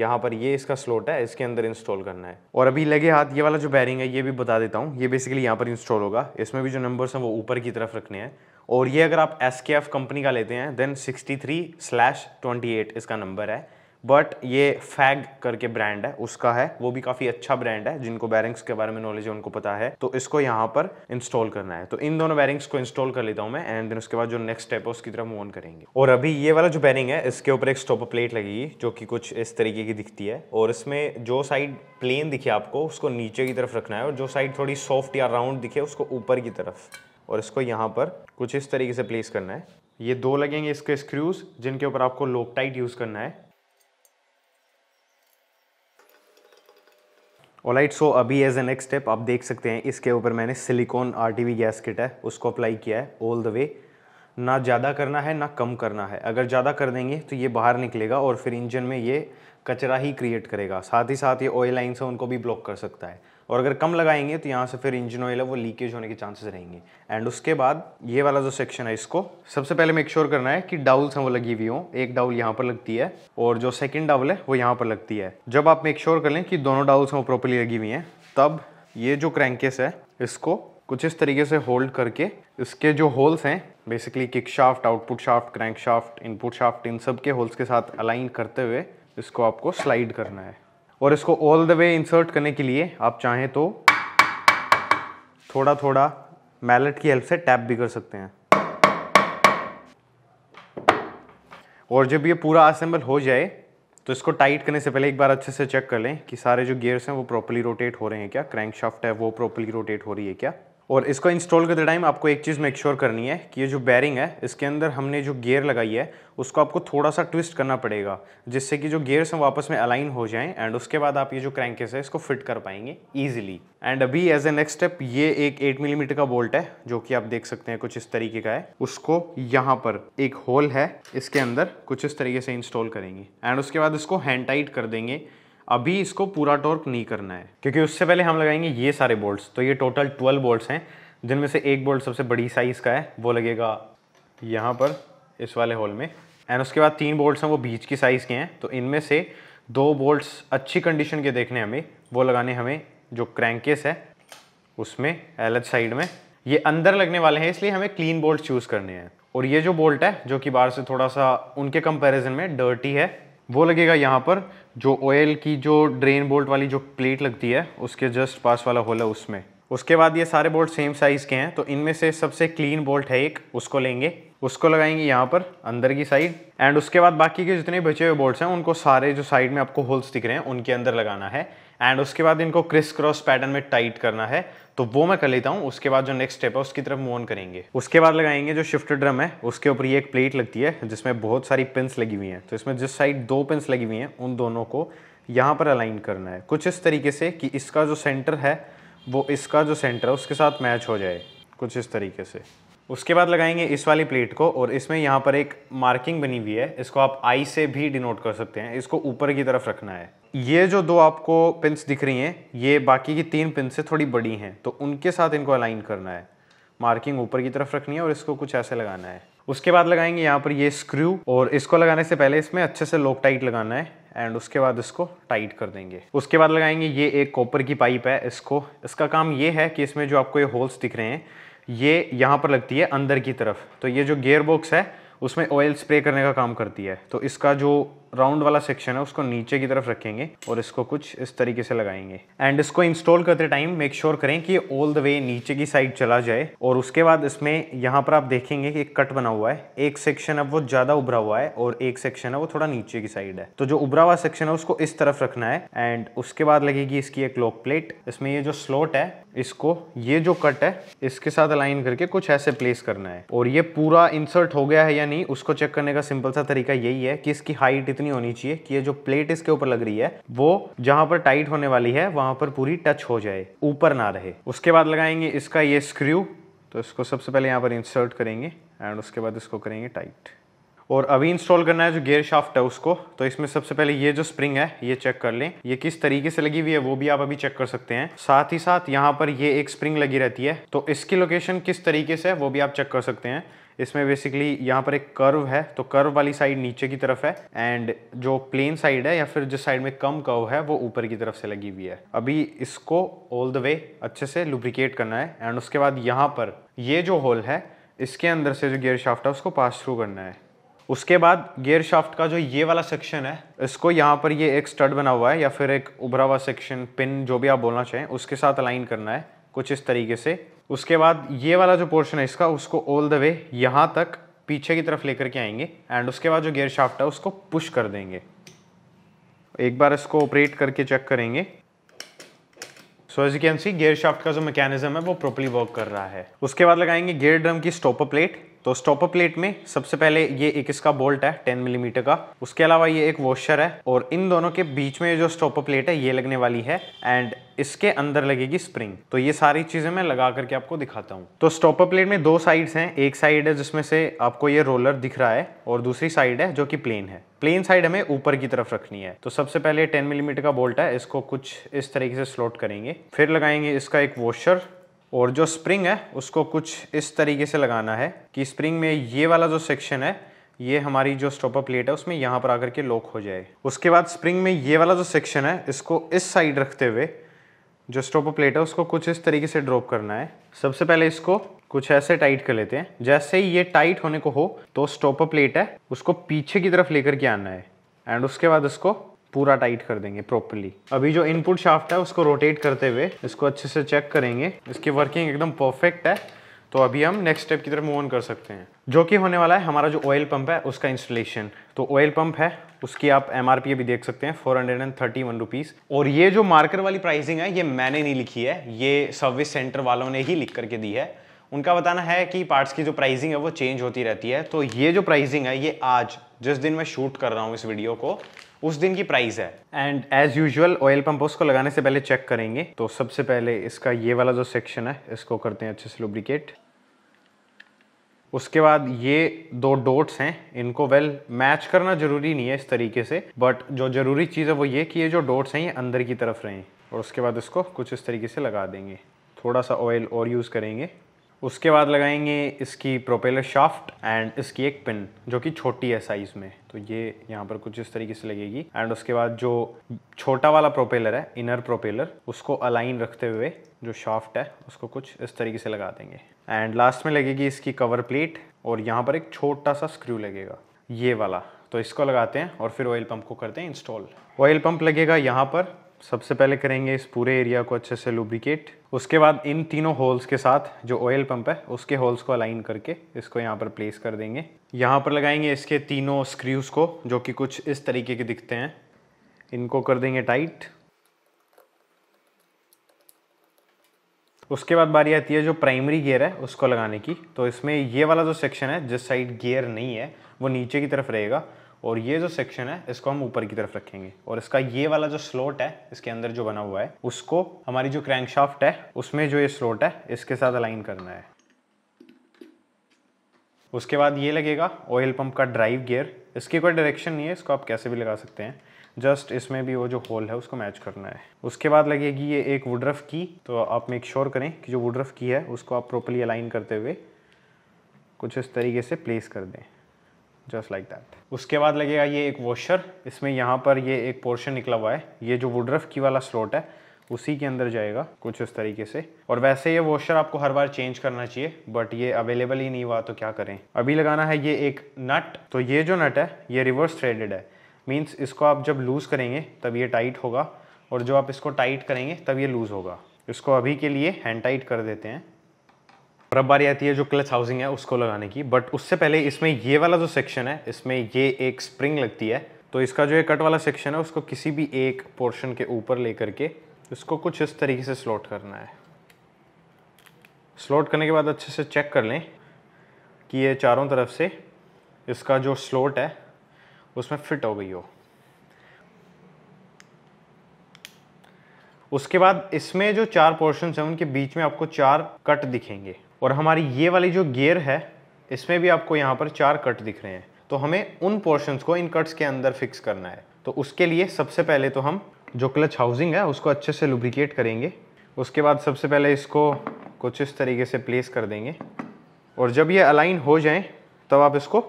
यहाँ पर ये इसका स्लोट है इसके अंदर इंस्टॉल करना है और अभी लगे हाथ ये वाला जो बैरिंग है ये भी बता देता हूँ ये बेसिकली यहाँ पर इंस्टॉल होगा इसमें भी जो नंबर्स हैं वो ऊपर की तरफ रखने हैं और ये अगर आप एस कंपनी का लेते हैं then sixty three slash twenty eight इसका नंबर है बट ये फैग करके ब्रांड है उसका है वो भी काफ़ी अच्छा ब्रांड है जिनको बैरिंग्स के बारे में नॉलेज है उनको पता है तो इसको यहाँ पर इंस्टॉल करना है तो इन दोनों बैरिंग्स को इंस्टॉल कर लेता हूँ मैं एंड देन उसके बाद जो नेक्स्ट स्टेप है उसकी तरफ मूव ऑन करेंगे और अभी ये वाला जो बैरिंग है इसके ऊपर एक स्टॉप प्लेट लगेगी जो कि कुछ इस तरीके की दिखती है और इसमें जो साइड प्लेन दिखे आपको उसको नीचे की तरफ रखना है और जो साइड थोड़ी सॉफ्ट या राउंड दिखे उसको ऊपर की तरफ और इसको यहाँ पर कुछ इस तरीके से प्लेस करना है ये दो लगेंगे इसके स्क्रूज जिनके ऊपर आपको लोकटाइट यूज़ करना है ओलाइट सो अभी एज ए नेक्स्ट स्टेप आप देख सकते हैं इसके ऊपर मैंने सिलिकॉन वी गैस किट है उसको अप्लाई किया है ऑल द वे ना ज़्यादा करना है ना कम करना है अगर ज़्यादा कर देंगे तो ये बाहर निकलेगा और फिर इंजन में ये कचरा ही क्रिएट करेगा साथ ही साथ ये ऑयल लाइन से उनको भी ब्लॉक कर सकता है और अगर कम लगाएंगे तो यहाँ से फिर इंजन ऑयल है वो लीकेज होने के चांसेस रहेंगे एंड उसके बाद ये वाला जो सेक्शन है इसको सबसे पहले मेक श्योर sure करना है कि डाउल्स हैं वो लगी हुई हों एक डाउल यहाँ पर लगती है और जो सेकेंड डाउल है वो यहाँ पर लगती है जब आप मेक श्योर sure कर लें कि दोनों डाउल्स हैं वो प्रॉपरली लगी हुई हैं तब ये जो क्रैंकेस है इसको कुछ इस तरीके से होल्ड करके इसके जो होल्स हैं basically kick shaft output shaft crank shaft input shaft इन सब के होल्स के साथ अलाइन करते हुए इसको आपको स्लाइड करना है और इसको ऑल द वे इंसर्ट करने के लिए आप चाहें तो थोड़ा थोड़ा मैलेट की हेल्प से टैप भी कर सकते हैं और जब ये पूरा असेंबल हो जाए तो इसको टाइट करने से पहले एक बार अच्छे से चेक कर लें कि सारे जो गियर्स हैं वो प्रॉपरली रोटेट हो रहे हैं क्या क्रैंकशाफ्ट है वो प्रॉपरली रोटेट हो रही है क्या और इसको इंस्टॉल करते टाइम आपको एक चीज़ मेक श्योर करनी है कि ये जो बैरिंग है इसके अंदर हमने जो गेयर लगाई है उसको आपको थोड़ा सा ट्विस्ट करना पड़ेगा जिससे कि जो गेयर्स हैं वापस में अलाइन हो जाएं एंड उसके बाद आप ये जो क्रैंकेस है इसको फिट कर पाएंगे ईजिली एंड अभी एज ए नेक्स्ट स्टेप ये एक एट मिलीमीटर mm का बोल्ट है जो कि आप देख सकते हैं कुछ इस तरीके का है उसको यहाँ पर एक होल है इसके अंदर कुछ इस तरीके से इंस्टॉल करेंगे एंड उसके बाद इसको हैंड टाइट कर देंगे अभी इसको पूरा टॉर्क नहीं करना है क्योंकि उससे पहले हम लगाएंगे ये सारे बोल्ट तो ये टोटल ट्वेल्व बोल्ट हैं जिनमें से एक बोल्ट सबसे बड़ी साइज़ का है वो लगेगा यहाँ पर इस वाले होल में एंड उसके बाद तीन बोल्ट हैं वो बीच की साइज़ के हैं तो इनमें से दो बोल्ट्स अच्छी कंडीशन के देखने हमें वो लगाने हमें जो क्रैंकेस है उसमें एल साइड में ये अंदर लगने वाले हैं इसलिए हमें क्लीन बोल्ट चूज़ करने हैं और ये जो बोल्ट है जो कि बाहर से थोड़ा सा उनके कंपैरिजन में डर्टी है वो लगेगा यहाँ पर जो ऑयल की जो ड्रेन बोल्ट वाली जो प्लेट लगती है उसके जस्ट पास वाला होल है उसमें उसके बाद ये सारे बोल्ट सेम साइज़ के हैं तो इनमें से सबसे क्लीन बोल्ट है एक उसको लेंगे उसको लगाएंगे यहाँ पर अंदर की साइड एंड उसके बाद बाकी के जितने बचे हुए बोल्ट्स हैं उनको सारे जो साइड में आपको होल्स दिख रहे हैं उनके अंदर लगाना है एंड उसके बाद इनको क्रिस क्रॉस पैटर्न में टाइट करना है तो वो मैं कर लेता हूँ उसके बाद जो नेक्स्ट स्टेप है उसकी तरफ मूव ऑन करेंगे उसके बाद लगाएंगे जो शिफ्ट ड्रम है उसके ऊपर ये एक प्लेट लगती है जिसमें बहुत सारी पिंस लगी हुई हैं तो इसमें जिस साइड दो पिंस लगी हुई हैं उन दोनों को यहाँ पर अलाइन करना है कुछ इस तरीके से कि इसका जो सेंटर है वो इसका जो सेंटर है उसके साथ मैच हो जाए कुछ इस तरीके से उसके बाद लगाएंगे इस वाली प्लेट को और इसमें यहाँ पर एक मार्किंग बनी हुई है इसको आप आई से भी डिनोट कर सकते हैं इसको ऊपर की तरफ रखना है ये जो दो आपको पिंस दिख रही हैं ये बाकी की तीन पिन से थोड़ी बड़ी हैं तो उनके साथ इनको अलाइन करना है मार्किंग ऊपर की तरफ रखनी है और इसको कुछ ऐसे लगाना है उसके बाद लगाएंगे यहाँ पर ये स्क्रू और इसको लगाने से पहले इसमें अच्छे से लोक टाइट लगाना है एंड उसके बाद इसको टाइट कर देंगे उसके बाद लगाएंगे ये एक कॉपर की पाइप है इसको इसका काम ये है कि इसमें जो आपको ये होल्स दिख रहे हैं ये यहाँ पर लगती है अंदर की तरफ तो ये जो गेयर बॉक्स है उसमें ऑयल स्प्रे करने का काम करती है तो इसका जो राउंड वाला सेक्शन है उसको नीचे की तरफ रखेंगे और इसको कुछ इस तरीके से लगाएंगे एंड इसको इंस्टॉल करते टाइम मेक श्योर करें कि ऑल द वे नीचे की साइड चला जाए और उसके बाद इसमें यहाँ पर आप देखेंगे कि एक कट बना हुआ है एक सेक्शन अब वो ज़्यादा उभरा हुआ है और एक सेक्शन है वो थोड़ा नीचे की साइड है तो जो उभरा हुआ सेक्शन है उसको इस तरफ रखना है एंड उसके बाद लगेगी इसकी एक लॉक प्लेट इसमें ये जो स्लॉट है इसको ये जो कट है इसके साथ अलाइन करके कुछ ऐसे प्लेस करना है और ये पूरा इंसर्ट हो गया है या नहीं उसको चेक करने का सिंपल सा तरीका यही है कि इसकी हाइट इतनी होनी चाहिए कि ये जो प्लेट इसके ऊपर लग रही है वो जहां पर टाइट होने वाली है वहां पर पूरी टच हो जाए ऊपर ना रहे उसके बाद लगाएंगे इसका ये स्क्रू तो इसको सबसे पहले यहाँ पर इंसर्ट करेंगे एंड उसके बाद इसको करेंगे टाइट और अभी इंस्टॉल करना है जो गियर शाफ्ट है उसको तो इसमें सबसे पहले ये जो स्प्रिंग है ये चेक कर लें ये किस तरीके से लगी हुई है वो भी आप अभी चेक कर सकते हैं साथ ही साथ यहाँ पर ये एक स्प्रिंग लगी रहती है तो इसकी लोकेशन किस तरीके से है वो भी आप चेक कर सकते हैं इसमें बेसिकली यहाँ पर एक कर्व है तो कर्व वाली साइड नीचे की तरफ है एंड जो प्लेन साइड है या फिर जिस साइड में कम कर्व है वो ऊपर की तरफ से लगी हुई है अभी इसको ऑल द वे अच्छे से लुब्रिकेट करना है एंड उसके बाद यहाँ पर ये जो होल है इसके अंदर से जो गियर शाफ्ट है उसको पास थ्रू करना है उसके बाद गियर शाफ्ट का जो ये वाला सेक्शन है इसको यहाँ पर ये एक स्टड बना हुआ है या फिर एक उभरा हुआ सेक्शन पिन जो भी आप बोलना चाहें उसके साथ अलाइन करना है कुछ इस तरीके से उसके बाद ये वाला जो पोर्शन है इसका उसको ऑल द वे यहाँ तक पीछे की तरफ लेकर के आएंगे एंड उसके बाद जो गेयर शाफ्ट है उसको पुश कर देंगे एक बार इसको ऑपरेट करके चेक करेंगे so as you can see gear shaft का जो मैकेनिज्म है वो प्रॉपरली वर्क कर रहा है उसके बाद लगाएंगे गेयर ड्रम की स्टॉपर प्लेट तो स्टॉपर प्लेट में सबसे पहले ये एक इसका बोल्ट है 10 मिलीमीटर का उसके अलावा ये एक वॉशर है और इन दोनों के बीच में जो स्टॉपर प्लेट है ये लगने वाली है एंड इसके अंदर लगेगी स्प्रिंग तो ये सारी चीज़ें मैं लगा करके आपको दिखाता हूँ तो स्टॉपर प्लेट में दो साइड्स हैं एक साइड है जिसमें से आपको ये रोलर दिख रहा है और दूसरी साइड है जो कि प्लेन है प्लेन साइड हमें ऊपर की तरफ रखनी है तो सबसे पहले 10 मिलीमीटर mm का बोल्ट है इसको कुछ इस तरीके से स्लोट करेंगे फिर लगाएंगे इसका एक वॉशर और जो स्प्रिंग है उसको कुछ इस तरीके से लगाना है कि स्प्रिंग में ये वाला जो सेक्शन है ये हमारी जो स्टॉपर प्लेट है उसमें यहाँ पर आकर के लॉक हो जाए उसके बाद स्प्रिंग में ये वाला जो सेक्शन है इसको इस साइड रखते हुए जो स्टॉपर प्लेट है उसको कुछ इस तरीके से ड्रॉप करना है सबसे पहले इसको कुछ ऐसे टाइट कर लेते हैं जैसे ही ये टाइट होने को हो तो स्टॉपर प्लेट है उसको पीछे की तरफ लेकर के आना है एंड उसके बाद इसको पूरा टाइट कर देंगे प्रॉपरली अभी जो इनपुट शाफ्ट है उसको रोटेट करते हुए इसको अच्छे से चेक करेंगे इसकी वर्किंग एकदम परफेक्ट है तो अभी हम नेक्स्ट स्टेप की तरफ मूव ऑन कर सकते हैं जो कि होने वाला है हमारा जो ऑयल पंप है उसका इंस्टॉलेशन तो ऑयल पंप है उसकी आप एम अभी देख सकते हैं four hundred and thirty one rupees और ये जो मार्कर वाली प्राइसिंग है ये मैंने नहीं लिखी है ये सर्विस सेंटर वालों ने ही लिख करके दी है उनका बताना है कि पार्ट्स की जो प्राइसिंग है वो चेंज होती रहती है तो ये जो प्राइसिंग है ये आज जिस दिन मैं शूट कर रहा हूँ इस वीडियो को उस दिन की प्राइस है and as usual oil pump उसको लगाने से पहले चेक करेंगे तो सबसे पहले इसका ये वाला जो सेक्शन है इसको करते हैं अच्छे से लुब्रिकेट उसके बाद ये दो डोट्स हैं इनको वेल well, मैच करना जरूरी नहीं है इस तरीके से बट जो जरूरी चीज़ है वो ये कि ये जो डोट्स हैं ये अंदर की तरफ रहें और उसके बाद इसको कुछ इस तरीके से लगा देंगे थोड़ा सा ऑयल और यूज़ करेंगे उसके बाद लगाएंगे इसकी प्रोपेलर शाफ्ट एंड इसकी एक पिन जो कि छोटी है साइज़ में तो ये यहाँ पर कुछ इस तरीके से लगेगी एंड उसके बाद जो छोटा वाला प्रोपेलर है इनर प्रोपेलर उसको अलाइन रखते हुए जो शाफ्ट है उसको कुछ इस तरीके से लगा देंगे एंड लास्ट में लगेगी इसकी कवर प्लेट और यहाँ पर एक छोटा सा स्क्रू लगेगा ये वाला तो इसको लगाते हैं और फिर ऑयल पंप को करते हैं इंस्टॉल ऑयल पंप लगेगा यहाँ पर सबसे पहले करेंगे इस पूरे एरिया को अच्छे से लुब्रिकेट उसके बाद इन तीनों होल्स के साथ जो ऑयल पंप है उसके होल्स को अलाइन करके इसको यहाँ पर प्लेस कर देंगे यहाँ पर लगाएंगे इसके तीनों स्क्रूज को जो कि कुछ इस तरीके के दिखते हैं इनको कर देंगे टाइट उसके बाद बारी आती है जो प्राइमरी गियर है उसको लगाने की तो इसमें ये वाला जो सेक्शन है जिस साइड गियर नहीं है वो नीचे की तरफ रहेगा और ये जो सेक्शन है इसको हम ऊपर की तरफ रखेंगे और इसका ये वाला जो स्लोट है इसके अंदर जो बना हुआ है उसको हमारी जो क्रैंकशाफ्ट है उसमें जो ये स्लोट है इसके साथ अलाइन करना है उसके बाद ये लगेगा ऑयल पंप का ड्राइव गियर इसकी कोई डायरेक्शन नहीं है इसको आप कैसे भी लगा सकते हैं जस्ट इसमें भी वो जो होल है उसको मैच करना है उसके बाद लगेगी ये एक वुडरफ की तो आप मेक श्योर करें कि जो वुडरफ की है उसको आप प्रॉपरली अलाइन करते हुए कुछ इस तरीके से प्लेस कर दें जस्ट लाइक दैट उसके बाद लगेगा ये एक वॉशर इसमें यहाँ पर ये एक पोर्शन निकला हुआ है ये जो वुडरफ की वाला स्लॉट है उसी के अंदर जाएगा कुछ उस तरीके से और वैसे ये वॉशर आपको हर बार चेंज करना चाहिए बट ये अवेलेबल ही नहीं हुआ तो क्या करें अभी लगाना है ये एक नट तो ये जो नट है ये रिवर्स थ्रेडेड है मीन्स इसको आप जब लूज़ करेंगे तब ये टाइट होगा और जो आप इसको टाइट करेंगे तब ये लूज़ होगा इसको अभी के लिए हैंड टाइट कर देते हैं और अब बारी आती है जो क्लच हाउसिंग है उसको लगाने की बट उससे पहले इसमें ये वाला जो सेक्शन है इसमें ये एक स्प्रिंग लगती है तो इसका जो ये कट वाला सेक्शन है उसको किसी भी एक पोर्शन के ऊपर ले करके इसको कुछ इस तरीके से स्लॉट करना है स्लॉट करने के बाद अच्छे से चेक कर लें कि ये चारों तरफ से इसका जो स्लॉट है उसमें फिट हो गई हो उसके बाद इसमें जो चार पोर्शन हैं उनके बीच में आपको चार कट दिखेंगे और हमारी ये वाली जो गियर है इसमें भी आपको यहाँ पर चार कट दिख रहे हैं तो हमें उन पोर्शंस को इन कट्स के अंदर फिक्स करना है तो उसके लिए सबसे पहले तो हम जो क्लच हाउसिंग है उसको अच्छे से लुब्रिकेट करेंगे उसके बाद सबसे पहले इसको कुछ इस तरीके से प्लेस कर देंगे और जब ये अलाइन हो जाए तब आप इसको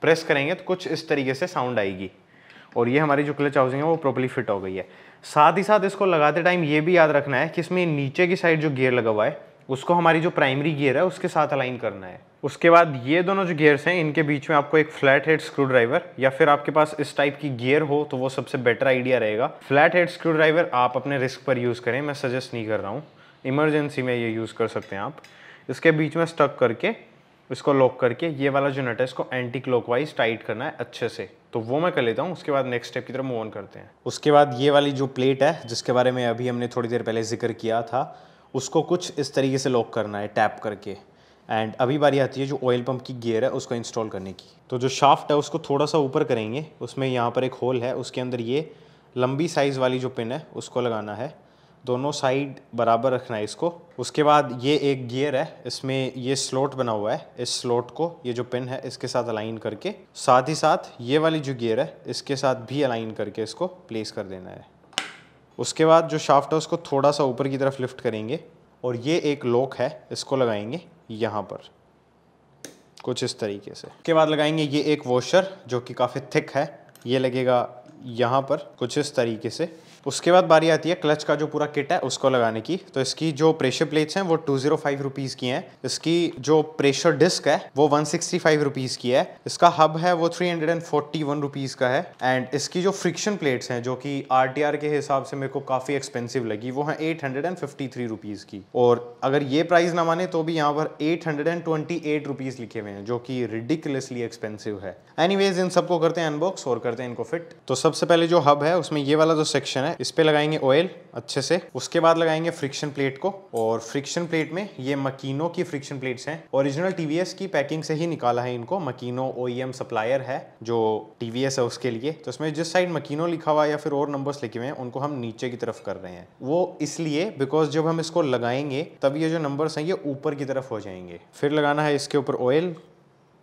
प्रेस करेंगे तो कुछ इस तरीके से साउंड आएगी और ये हमारी जो क्लच हाउसिंग है वो प्रॉपरली फिट हो गई है साथ ही साथ इसको लगाते टाइम ये भी याद रखना है कि इसमें नीचे की साइड जो गियर लगा हुआ है उसको हमारी जो प्राइमरी गियर है उसके साथ अलाइन करना है उसके बाद ये दोनों जो गियर्स हैं इनके बीच में आपको एक फ्लैट हेड स्क्रू ड्राइवर या फिर आपके पास इस टाइप की गियर हो तो वो सबसे बेटर आइडिया रहेगा फ्लैट हेड स्क्रू ड्राइवर आप अपने रिस्क पर यूज़ करें मैं सजेस्ट नहीं कर रहा हूँ इमरजेंसी में ये यूज़ कर सकते हैं आप इसके बीच में स्टक करके इसको लॉक करके ये वाला जो नट है इसको एंटी क्लॉकवाइज टाइट करना है अच्छे से तो वो मैं कर लेता हूँ उसके बाद नेक्स्ट स्टेप की तरफ मूव ऑन करते हैं उसके बाद ये वाली जो प्लेट है जिसके बारे में अभी हमने थोड़ी देर पहले जिक्र किया था उसको कुछ इस तरीके से लॉक करना है टैप करके एंड अभी बारी आती है जो ऑयल पंप की गियर है उसको इंस्टॉल करने की तो जो शाफ्ट है उसको थोड़ा सा ऊपर करेंगे उसमें यहाँ पर एक होल है उसके अंदर ये लंबी साइज़ वाली जो पिन है उसको लगाना है दोनों साइड बराबर रखना है इसको उसके बाद ये एक गियर है इसमें ये स्लोट बना हुआ है इस स्लोट को ये जो पिन है इसके साथ अलाइन करके साथ ही साथ ये वाली जो गियर है इसके साथ भी अलाइन करके इसको प्लेस कर देना है उसके बाद जो शाफ्ट है उसको थोड़ा सा ऊपर की तरफ लिफ्ट करेंगे और ये एक लॉक है इसको लगाएंगे यहाँ पर कुछ इस तरीके से उसके बाद लगाएंगे ये एक वॉशर जो कि काफ़ी थिक है ये लगेगा यहाँ पर कुछ इस तरीके से उसके बाद बारी आती है क्लच का जो पूरा किट है उसको लगाने की तो इसकी जो प्रेशर प्लेट्स हैं वो टू जीरो फाइव रुपीज़ की हैं इसकी जो प्रेशर डिस्क है वो वन सिक्सटी फाइव रुपीज़ की है इसका हब है वो three hundred and forty one rupees का है एंड इसकी जो फ्रिक्शन प्लेट्स हैं जो कि आर टी आर के हिसाब से मेरे को काफ़ी एक्सपेंसिव लगी वो है eight hundred and fifty three rupees की और अगर ये प्राइस ना माने तो भी यहाँ पर eight hundred and twenty eight rupees लिखे हुए हैं जो कि रिडिकुलसली एक्सपेंसिव है एनी इन सबको करते हैं अनबॉक्स और करते हैं इनको फिट तो सबसे पहले जो हब है उसमें ये वाला जो सेक्शन है इस पर लगाएंगे ऑयल अच्छे से उसके बाद लगाएंगे फ्रिक्शन प्लेट को और फ्रिक्शन प्लेट में ये मकीनो की फ्रिक्शन प्लेट्स हैं ओरिजिनल टीवीएस की पैकिंग से ही निकाला है इनको मकीनो ओईएम सप्लायर है जो टीवीएस है उसके लिए तो इसमें जिस साइड मकीनो लिखा हुआ या फिर और नंबर्स लिखे हुए हैं उनको हम नीचे की तरफ कर रहे हैं वो इसलिए बिकॉज जब हम इसको लगाएंगे तब ये जो नंबर्स हैं ये ऊपर की तरफ हो जाएंगे फिर लगाना है इसके ऊपर ऑयल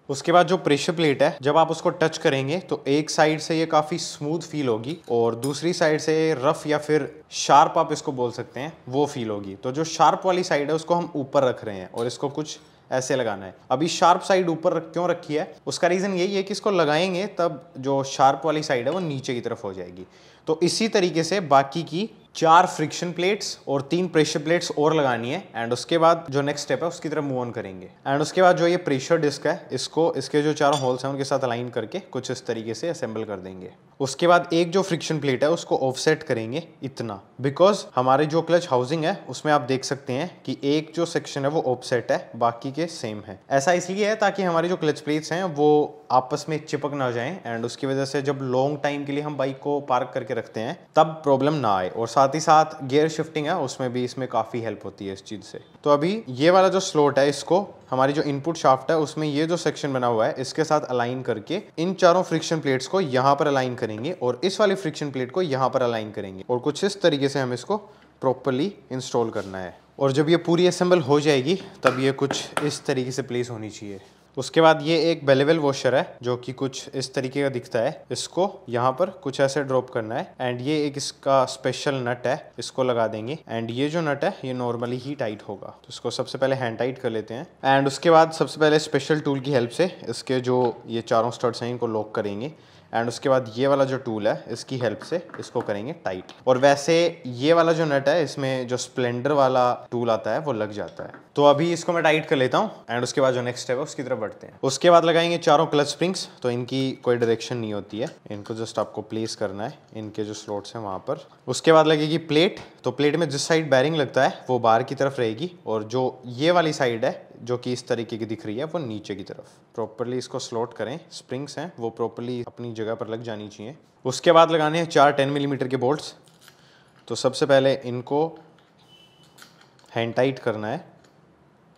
उसके बाद जो प्रेशर प्लेट है जब आप उसको टच करेंगे तो एक साइड से ये काफ़ी स्मूथ फील होगी और दूसरी साइड से रफ या फिर शार्प आप इसको बोल सकते हैं वो फील होगी तो जो शार्प वाली साइड है उसको हम ऊपर रख रहे हैं और इसको कुछ ऐसे लगाना है अभी शार्प साइड ऊपर क्यों रखी है उसका रीज़न यही है कि इसको लगाएंगे तब जो शार्प वाली साइड है वो नीचे की तरफ हो जाएगी तो इसी तरीके से बाकी की चार फ्रिक्शन प्लेट्स और तीन प्रेशर प्लेट्स और लगानी है एंड उसके बाद जो नेक्स्ट स्टेप है उसकी तरफ मूव ऑन करेंगे एंड उसके बाद जो ये प्रेशर डिस्क है इसको इसके जो चारों होल्स हैं उनके साथ अलाइन करके कुछ इस तरीके से असेंबल कर देंगे उसके बाद एक जो फ्रिक्शन प्लेट है उसको ऑफसेट करेंगे इतना बिकॉज हमारे जो क्लच हाउसिंग है उसमें आप देख सकते हैं कि एक जो सेक्शन है वो ऑफसेट है बाकी के सेम है ऐसा इसलिए है ताकि हमारे जो क्लच प्लेट्स हैं वो आपस में चिपक ना जाएं एंड उसकी वजह से जब लॉन्ग टाइम के लिए हम बाइक को पार्क करके रखते हैं तब प्रॉब्लम ना आए और साथ साथ ही साथ गेयर शिफ्टिंग है उसमें भी इसमें काफ़ी हेल्प होती है इस चीज़ से तो अभी ये वाला जो स्लोट है इसको हमारी जो इनपुट शाफ्ट है उसमें ये जो सेक्शन बना हुआ है इसके साथ अलाइन करके इन चारों फ्रिक्शन प्लेट्स को यहाँ पर अलाइन करेंगे और इस वाली फ्रिक्शन प्लेट को यहाँ पर अलाइन करेंगे और कुछ इस तरीके से हम इसको प्रॉपरली इंस्टॉल करना है और जब ये पूरी असेंबल हो जाएगी तब ये कुछ इस तरीके से प्लेस होनी चाहिए उसके बाद ये एक बेलेबल वॉशर है जो कि कुछ इस तरीके का दिखता है इसको यहाँ पर कुछ ऐसे ड्रॉप करना है एंड ये एक इसका स्पेशल नट है इसको लगा देंगे एंड ये जो नट है ये नॉर्मली ही टाइट होगा तो इसको सबसे पहले हैंड टाइट कर लेते हैं एंड उसके बाद सबसे पहले स्पेशल टूल की हेल्प से इसके जो ये चारों स्टर्ट्स हैं इनको लॉक करेंगे एंड उसके बाद ये वाला जो टूल है इसकी हेल्प से इसको करेंगे टाइट और वैसे ये वाला जो नट है इसमें जो स्प्लेंडर वाला टूल आता है वो लग जाता है तो अभी इसको मैं टाइट कर लेता हूँ एंड उसके बाद जो नेक्स्ट स्टेप है उसकी तरफ बढ़ते हैं उसके बाद लगाएंगे चारों क्लच स्प्रिंग्स तो इनकी कोई डायरेक्शन नहीं होती है इनको जस्ट आपको प्लेस करना है इनके जो स्लॉट्स हैं वहाँ पर उसके बाद लगेगी प्लेट तो प्लेट में जिस साइड बैरिंग लगता है वो बाहर की तरफ रहेगी और जो ये वाली साइड है जो कि इस तरीके की दिख रही है वो नीचे की तरफ प्रॉपरली इसको स्लॉट करें स्प्रिंग्स हैं वो प्रॉपरली अपनी जगह पर लग जानी चाहिए उसके बाद लगाने हैं चार टेन मिलीमीटर के बोल्ट्स तो सबसे पहले इनको हैंड टाइट करना है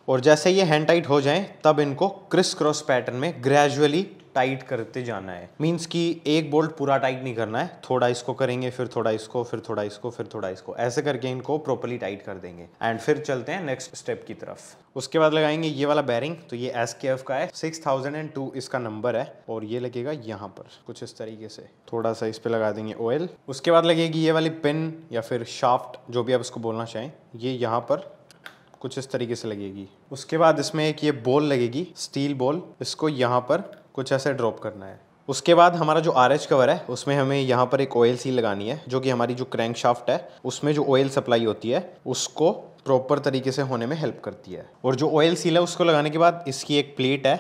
और जैसे ये हैंड टाइट हो जाएं तब इनको क्रिस क्रॉस पैटर्न में ग्रेजुअली टाइट करते जाना है मीन्स कि एक बोल्ट पूरा टाइट नहीं करना है थोड़ा इसको करेंगे फिर थोड़ा इसको फिर थोड़ा इसको फिर थोड़ा इसको ऐसे करके इनको प्रॉपरली टाइट कर देंगे एंड फिर चलते हैं नेक्स्ट स्टेप की तरफ उसके बाद लगाएंगे ये वाला बैरिंग तो ये एस के एफ का है सिक्स थाउजेंड एंड टू इसका नंबर है और ये लगेगा यहाँ पर कुछ इस तरीके से थोड़ा सा इस पर लगा देंगे ऑयल उसके बाद लगेगी ये वाली पिन या फिर शाफ्ट जो भी आप उसको बोलना चाहें ये यहाँ पर कुछ इस तरीके से लगेगी उसके बाद इसमें एक ये बॉल लगेगी स्टील बॉल इसको यहाँ पर कुछ ऐसे ड्रॉप करना है उसके बाद हमारा जो आर कवर है उसमें हमें यहाँ पर एक ऑयल सील लगानी है जो कि हमारी जो क्रैंक शाफ्ट है उसमें जो ऑयल सप्लाई होती है उसको प्रॉपर तरीके से होने में हेल्प करती है और जो ऑयल सील है उसको लगाने के बाद इसकी एक प्लेट है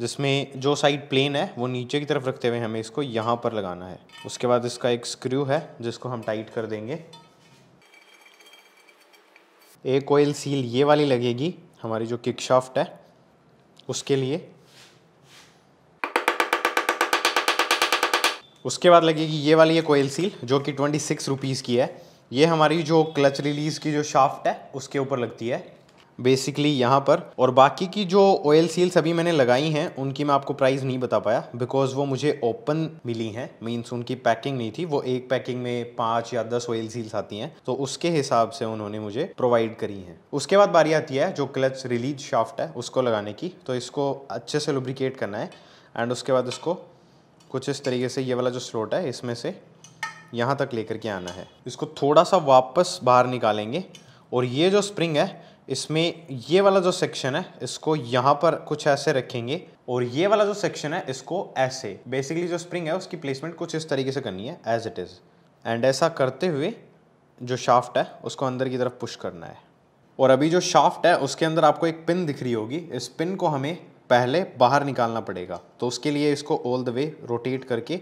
जिसमें जो साइड प्लेन है वो नीचे की तरफ रखते हुए हमें इसको यहाँ पर लगाना है उसके बाद इसका एक स्क्रू है जिसको हम टाइट कर देंगे एक ऑयल सील ये वाली लगेगी हमारी जो किक शाफ्ट है उसके लिए उसके बाद लगेगी ये वाली है कोयल सील जो कि ट्वेंटी सिक्स रुपीज़ की है ये हमारी जो क्लच रिलीज़ की जो शाफ्ट है उसके ऊपर लगती है बेसिकली यहाँ पर और बाकी की जो ऑयल सील्स अभी मैंने लगाई हैं उनकी मैं आपको प्राइस नहीं बता पाया बिकॉज वो मुझे ओपन मिली हैं मीन्स उनकी पैकिंग नहीं थी वो एक पैकिंग में पाँच या दस ऑयल सील्स आती हैं तो उसके हिसाब से उन्होंने मुझे प्रोवाइड करी हैं उसके बाद बारी आती है जो क्लच रिलीज शाफ्ट है उसको लगाने की तो इसको अच्छे से लुब्रिकेट करना है एंड उसके बाद उसको कुछ इस तरीके से ये वाला जो स्लोट है इसमें से यहाँ तक लेकर के आना है इसको थोड़ा सा वापस बाहर निकालेंगे और ये जो स्प्रिंग है इसमें ये वाला जो सेक्शन है इसको यहाँ पर कुछ ऐसे रखेंगे और ये वाला जो सेक्शन है इसको ऐसे बेसिकली जो स्प्रिंग है उसकी प्लेसमेंट कुछ इस तरीके से करनी है एज इट इज़ एंड ऐसा करते हुए जो शाफ्ट है उसको अंदर की तरफ पुश करना है और अभी जो शाफ्ट है उसके अंदर आपको एक पिन दिख रही होगी इस पिन को हमें पहले बाहर निकालना पड़ेगा तो उसके लिए इसको ऑल द वे रोटेट करके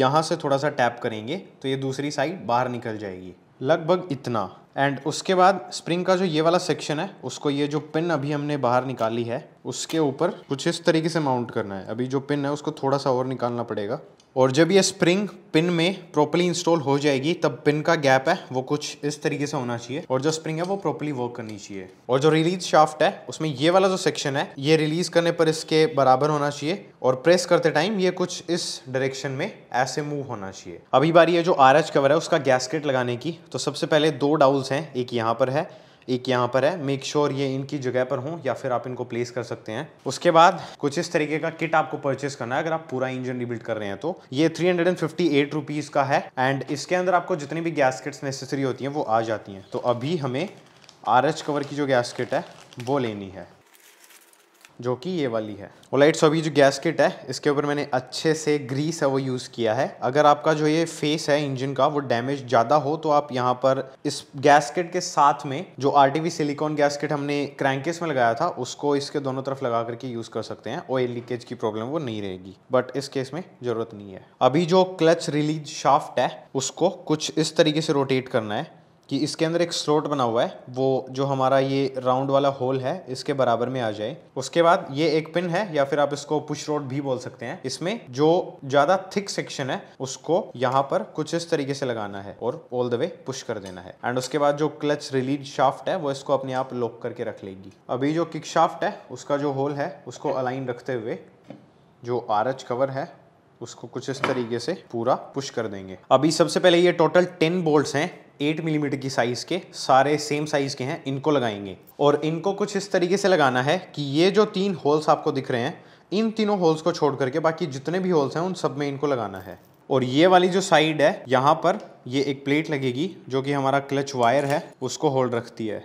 यहाँ से थोड़ा सा टैप करेंगे तो ये दूसरी साइड बाहर निकल जाएगी लगभग इतना एंड उसके बाद स्प्रिंग का जो ये वाला सेक्शन है उसको ये जो पिन अभी हमने बाहर निकाली है उसके ऊपर कुछ इस तरीके से माउंट करना है अभी जो पिन है उसको थोड़ा सा और निकालना पड़ेगा और जब ये स्प्रिंग पिन में प्रॉपरली इंस्टॉल हो जाएगी तब पिन का गैप है वो कुछ इस तरीके से होना चाहिए और जो स्प्रिंग है वो प्रॉपरली वर्क करनी चाहिए और जो रिलीज शाफ्ट है उसमें ये वाला जो सेक्शन है ये रिलीज करने पर इसके बराबर होना चाहिए और प्रेस करते टाइम ये कुछ इस डायरेक्शन में ऐसे मूव होना चाहिए अभी बारी ये जो आर कवर है उसका गैसकेट लगाने की तो सबसे पहले दो डाउल नोज़ल्स हैं एक यहाँ पर है एक यहाँ पर है मेक श्योर sure ये इनकी जगह पर हों या फिर आप इनको प्लेस कर सकते हैं उसके बाद कुछ इस तरीके का किट आपको परचेस करना है अगर आप पूरा इंजन रिबिल्ड कर रहे हैं तो ये 358 हंड्रेड का है एंड इसके अंदर आपको जितनी भी गैसकेट्स नेसेसरी होती हैं वो आ जाती हैं तो अभी हमें आर कवर की जो गैसकेट है वो लेनी है जो कि ये वाली है ओलाइट सो अभी जो किट है इसके ऊपर मैंने अच्छे से ग्रीस है वो यूज़ किया है अगर आपका जो ये फेस है इंजन का वो डैमेज ज़्यादा हो तो आप यहाँ पर इस किट के साथ में जो आर सिलिकॉन किट हमने क्रैंकेस में लगाया था उसको इसके दोनों तरफ लगा करके यूज़ कर सकते हैं ऑयल लीकेज की प्रॉब्लम वो नहीं रहेगी बट इस केस में ज़रूरत नहीं है अभी जो क्लच रिलीज शाफ्ट है उसको कुछ इस तरीके से रोटेट करना है कि इसके अंदर एक स्लोट बना हुआ है वो जो हमारा ये राउंड वाला होल है इसके बराबर में आ जाए उसके बाद ये एक पिन है या फिर आप इसको पुश रोड भी बोल सकते हैं इसमें जो ज़्यादा थिक सेक्शन है उसको यहाँ पर कुछ इस तरीके से लगाना है और ऑल द वे पुश कर देना है एंड उसके बाद जो क्लच रिलीज शाफ्ट है वो इसको अपने आप लॉक करके रख लेगी अभी जो किक शाफ्ट है उसका जो होल है उसको अलाइन रखते हुए जो आर कवर है उसको कुछ इस तरीके से पूरा पुश कर देंगे अभी सबसे पहले ये टोटल टेन बोल्ट्स हैं 8 मिलीमीटर mm की साइज़ के सारे सेम साइज़ के हैं इनको लगाएंगे और इनको कुछ इस तरीके से लगाना है कि ये जो तीन होल्स आपको दिख रहे हैं इन तीनों होल्स को छोड़ करके बाकी जितने भी होल्स हैं उन सब में इनको लगाना है और ये वाली जो साइड है यहाँ पर ये एक प्लेट लगेगी जो कि हमारा क्लच वायर है उसको होल्ड रखती है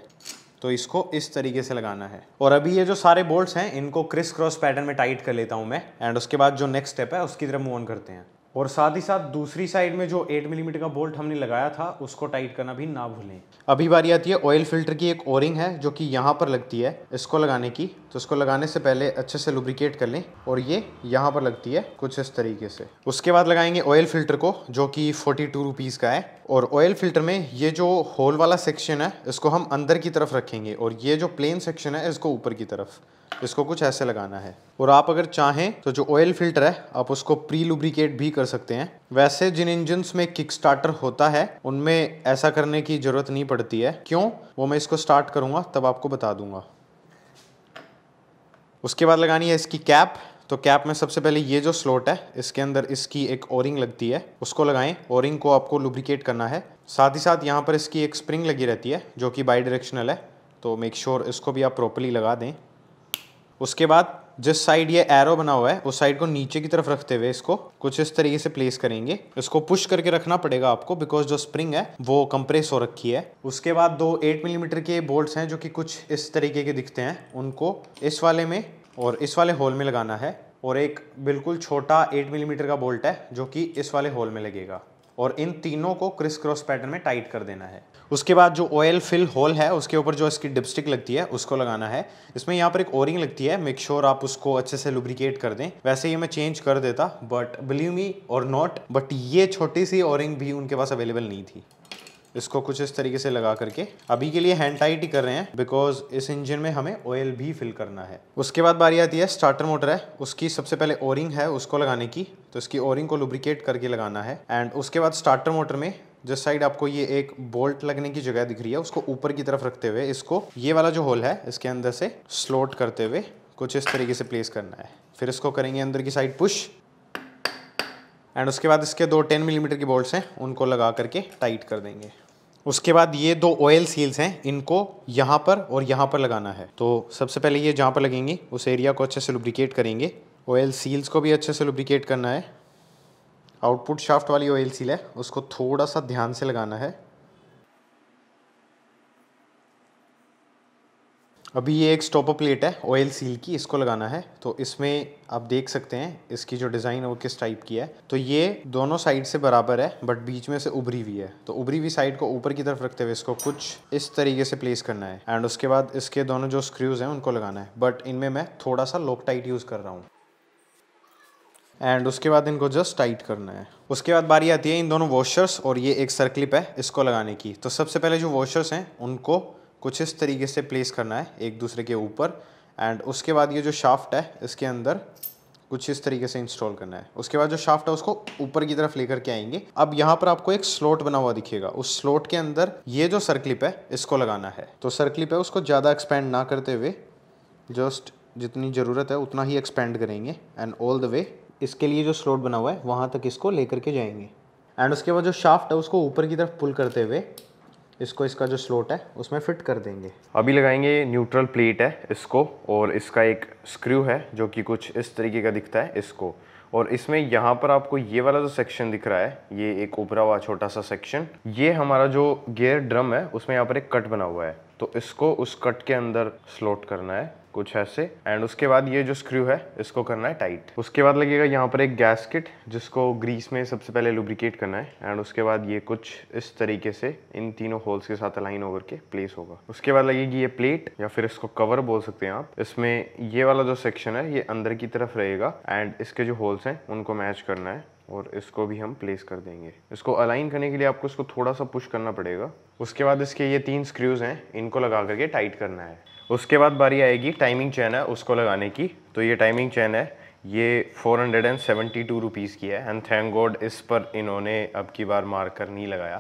तो इसको इस तरीके से लगाना है और अभी ये जो सारे बोल्ट्स हैं इनको क्रिस क्रॉस पैटर्न में टाइट कर लेता हूँ मैं एंड उसके बाद जो नेक्स्ट स्टेप है उसकी तरफ मूव ऑन करते हैं और साथ ही साथ दूसरी साइड में जो 8 मिलीमीटर का बोल्ट हमने लगाया था उसको टाइट करना भी ना भूलें अभी बारी आती है ऑयल फिल्टर की एक ओरिंग है जो कि यहाँ पर लगती है इसको लगाने की तो इसको लगाने से पहले अच्छे से लुब्रिकेट कर लें और ये यहाँ पर लगती है कुछ इस तरीके से उसके बाद लगाएंगे ऑयल फिल्टर को जो कि फोर्टी टू का है और ऑयल फिल्टर में ये जो होल वाला सेक्शन है इसको हम अंदर की तरफ रखेंगे और ये जो प्लेन सेक्शन है इसको ऊपर की तरफ इसको कुछ ऐसे लगाना है और आप अगर चाहें तो जो ऑयल फिल्टर है आप उसको प्री लुब्रिकेट भी कर सकते हैं वैसे जिन इंजन में किक स्टार्टर होता है उनमें ऐसा करने की ज़रूरत नहीं पड़ती है क्यों वो मैं इसको स्टार्ट करूंगा तब आपको बता दूंगा उसके बाद लगानी है इसकी कैप तो कैप में सबसे पहले ये जो स्लोट है इसके अंदर इसकी एक ओरिंग लगती है उसको लगाएं ओरिंग को आपको लुब्रिकेट करना है साथ ही साथ यहाँ पर इसकी एक स्प्रिंग लगी रहती है जो कि बाई डायरेक्शनल है तो मेक श्योर sure इसको भी आप प्रॉपरली लगा दें उसके बाद जिस साइड ये एरो बना हुआ है उस साइड को नीचे की तरफ रखते हुए इसको कुछ इस तरीके से प्लेस करेंगे इसको पुश करके रखना पड़ेगा आपको बिकॉज जो स्प्रिंग है वो कंप्रेस हो रखी है उसके बाद दो 8 मिलीमीटर mm के बोल्ट्स हैं जो कि कुछ इस तरीके के दिखते हैं उनको इस वाले में और इस वाले होल में लगाना है और एक बिल्कुल छोटा एट मिलीमीटर mm का बोल्ट है जो कि इस वाले होल में लगेगा और इन तीनों को क्रिस क्रॉस पैटर्न में टाइट कर देना है उसके बाद जो ऑयल फिल होल है उसके ऊपर जो इसकी डिपस्टिक लगती है उसको लगाना है इसमें यहाँ पर एक ओरिंग लगती है मेक श्योर sure आप उसको अच्छे से लुब्रिकेट कर दें वैसे ये मैं चेंज कर देता बट बिलीव मी और नॉट बट ये छोटी सी ओरिंग भी उनके पास अवेलेबल नहीं थी इसको कुछ इस तरीके से लगा करके अभी के लिए हैंड टाइट ही कर रहे हैं बिकॉज इस इंजन में हमें ऑयल भी फिल करना है उसके बाद बारी आती है स्टार्टर मोटर है उसकी सबसे पहले ओरिंग है उसको लगाने की तो इसकी ओरिंग को लुब्रिकेट करके लगाना है एंड उसके बाद स्टार्टर मोटर में जिस साइड आपको ये एक बोल्ट लगने की जगह दिख रही है उसको ऊपर की तरफ रखते हुए इसको ये वाला जो होल है इसके अंदर से स्लोट करते हुए कुछ इस तरीके से प्लेस करना है फिर इसको करेंगे अंदर की साइड पुश एंड उसके बाद इसके दो टेन मिलीमीटर की बोल्ट हैं उनको लगा करके टाइट कर देंगे उसके बाद ये दो ऑयल सील्स हैं इनको यहाँ पर और यहाँ पर लगाना है तो सबसे पहले ये जहाँ पर लगेंगी उस एरिया को अच्छे से लुब्रिकेट करेंगे ऑयल सील्स को भी अच्छे से लुब्रिकेट करना है आउटपुट शाफ्ट वाली ऑयल सील है उसको थोड़ा सा ध्यान से लगाना है अभी ये एक स्टॉपर प्लेट है ऑयल सील की इसको लगाना है तो इसमें आप देख सकते हैं इसकी जो डिज़ाइन है वो किस टाइप की है तो ये दोनों साइड से बराबर है बट बीच में से उभरी हुई है तो उभरी हुई साइड को ऊपर की तरफ रखते हुए इसको कुछ इस तरीके से प्लेस करना है एंड उसके बाद इसके दोनों जो स्क्रूज़ हैं उनको लगाना है बट इनमें मैं थोड़ा सा लोक टाइट यूज़ कर रहा हूँ एंड उसके बाद इनको जस्ट टाइट करना है उसके बाद बारी आती है इन दोनों वॉशर्स और ये एक सर्कलिप है इसको लगाने की तो सबसे पहले जो वॉशर्स हैं उनको कुछ इस तरीके से प्लेस करना है एक दूसरे के ऊपर एंड उसके बाद ये जो शाफ्ट है इसके अंदर कुछ इस तरीके से इंस्टॉल करना है उसके बाद जो शाफ्ट है उसको ऊपर की तरफ लेकर के आएंगे अब यहाँ पर आपको एक स्लोट बना हुआ दिखेगा उस स्लोट के अंदर ये जो सर्कलिप है इसको लगाना है तो सर्कलिप है उसको ज़्यादा एक्सपेंड ना करते हुए जस्ट जितनी ज़रूरत है उतना ही एक्सपेंड करेंगे एंड ऑल द वे इसके लिए जो स्लोट बना हुआ है वहाँ तक इसको लेकर के जाएंगे एंड उसके बाद जो शाफ्ट है उसको ऊपर की तरफ पुल करते हुए इसको इसका जो स्लोट है उसमें फिट कर देंगे अभी लगाएंगे न्यूट्रल प्लेट है इसको और इसका एक स्क्रू है जो कि कुछ इस तरीके का दिखता है इसको और इसमें यहाँ पर आपको ये वाला जो सेक्शन दिख रहा है ये एक उभरा हुआ छोटा सा सेक्शन ये हमारा जो गियर ड्रम है उसमें यहाँ पर एक कट बना हुआ है तो इसको उस कट के अंदर स्लोट करना है कुछ ऐसे एंड उसके बाद ये जो स्क्रू है इसको करना है टाइट उसके बाद लगेगा यहाँ पर एक गैसकिट जिसको ग्रीस में सबसे पहले लुब्रिकेट करना है एंड उसके बाद ये कुछ इस तरीके से इन तीनों होल्स के साथ अलाइन होकर के प्लेस होगा उसके बाद लगेगी ये प्लेट या फिर इसको कवर बोल सकते हैं आप इसमें ये वाला जो सेक्शन है ये अंदर की तरफ रहेगा एंड इसके जो होल्स हैं उनको मैच करना है और इसको भी हम प्लेस कर देंगे इसको अलाइन करने के लिए आपको इसको थोड़ा सा पुश करना पड़ेगा उसके बाद इसके ये तीन स्क्रूज हैं इनको लगा करके टाइट करना है उसके बाद बारी आएगी टाइमिंग चैन है उसको लगाने की तो ये टाइमिंग चैन है ये four hundred and seventy two rupees की है एंड थैंक गॉड इस पर इन्होंने अब की बार मार्कर नहीं लगाया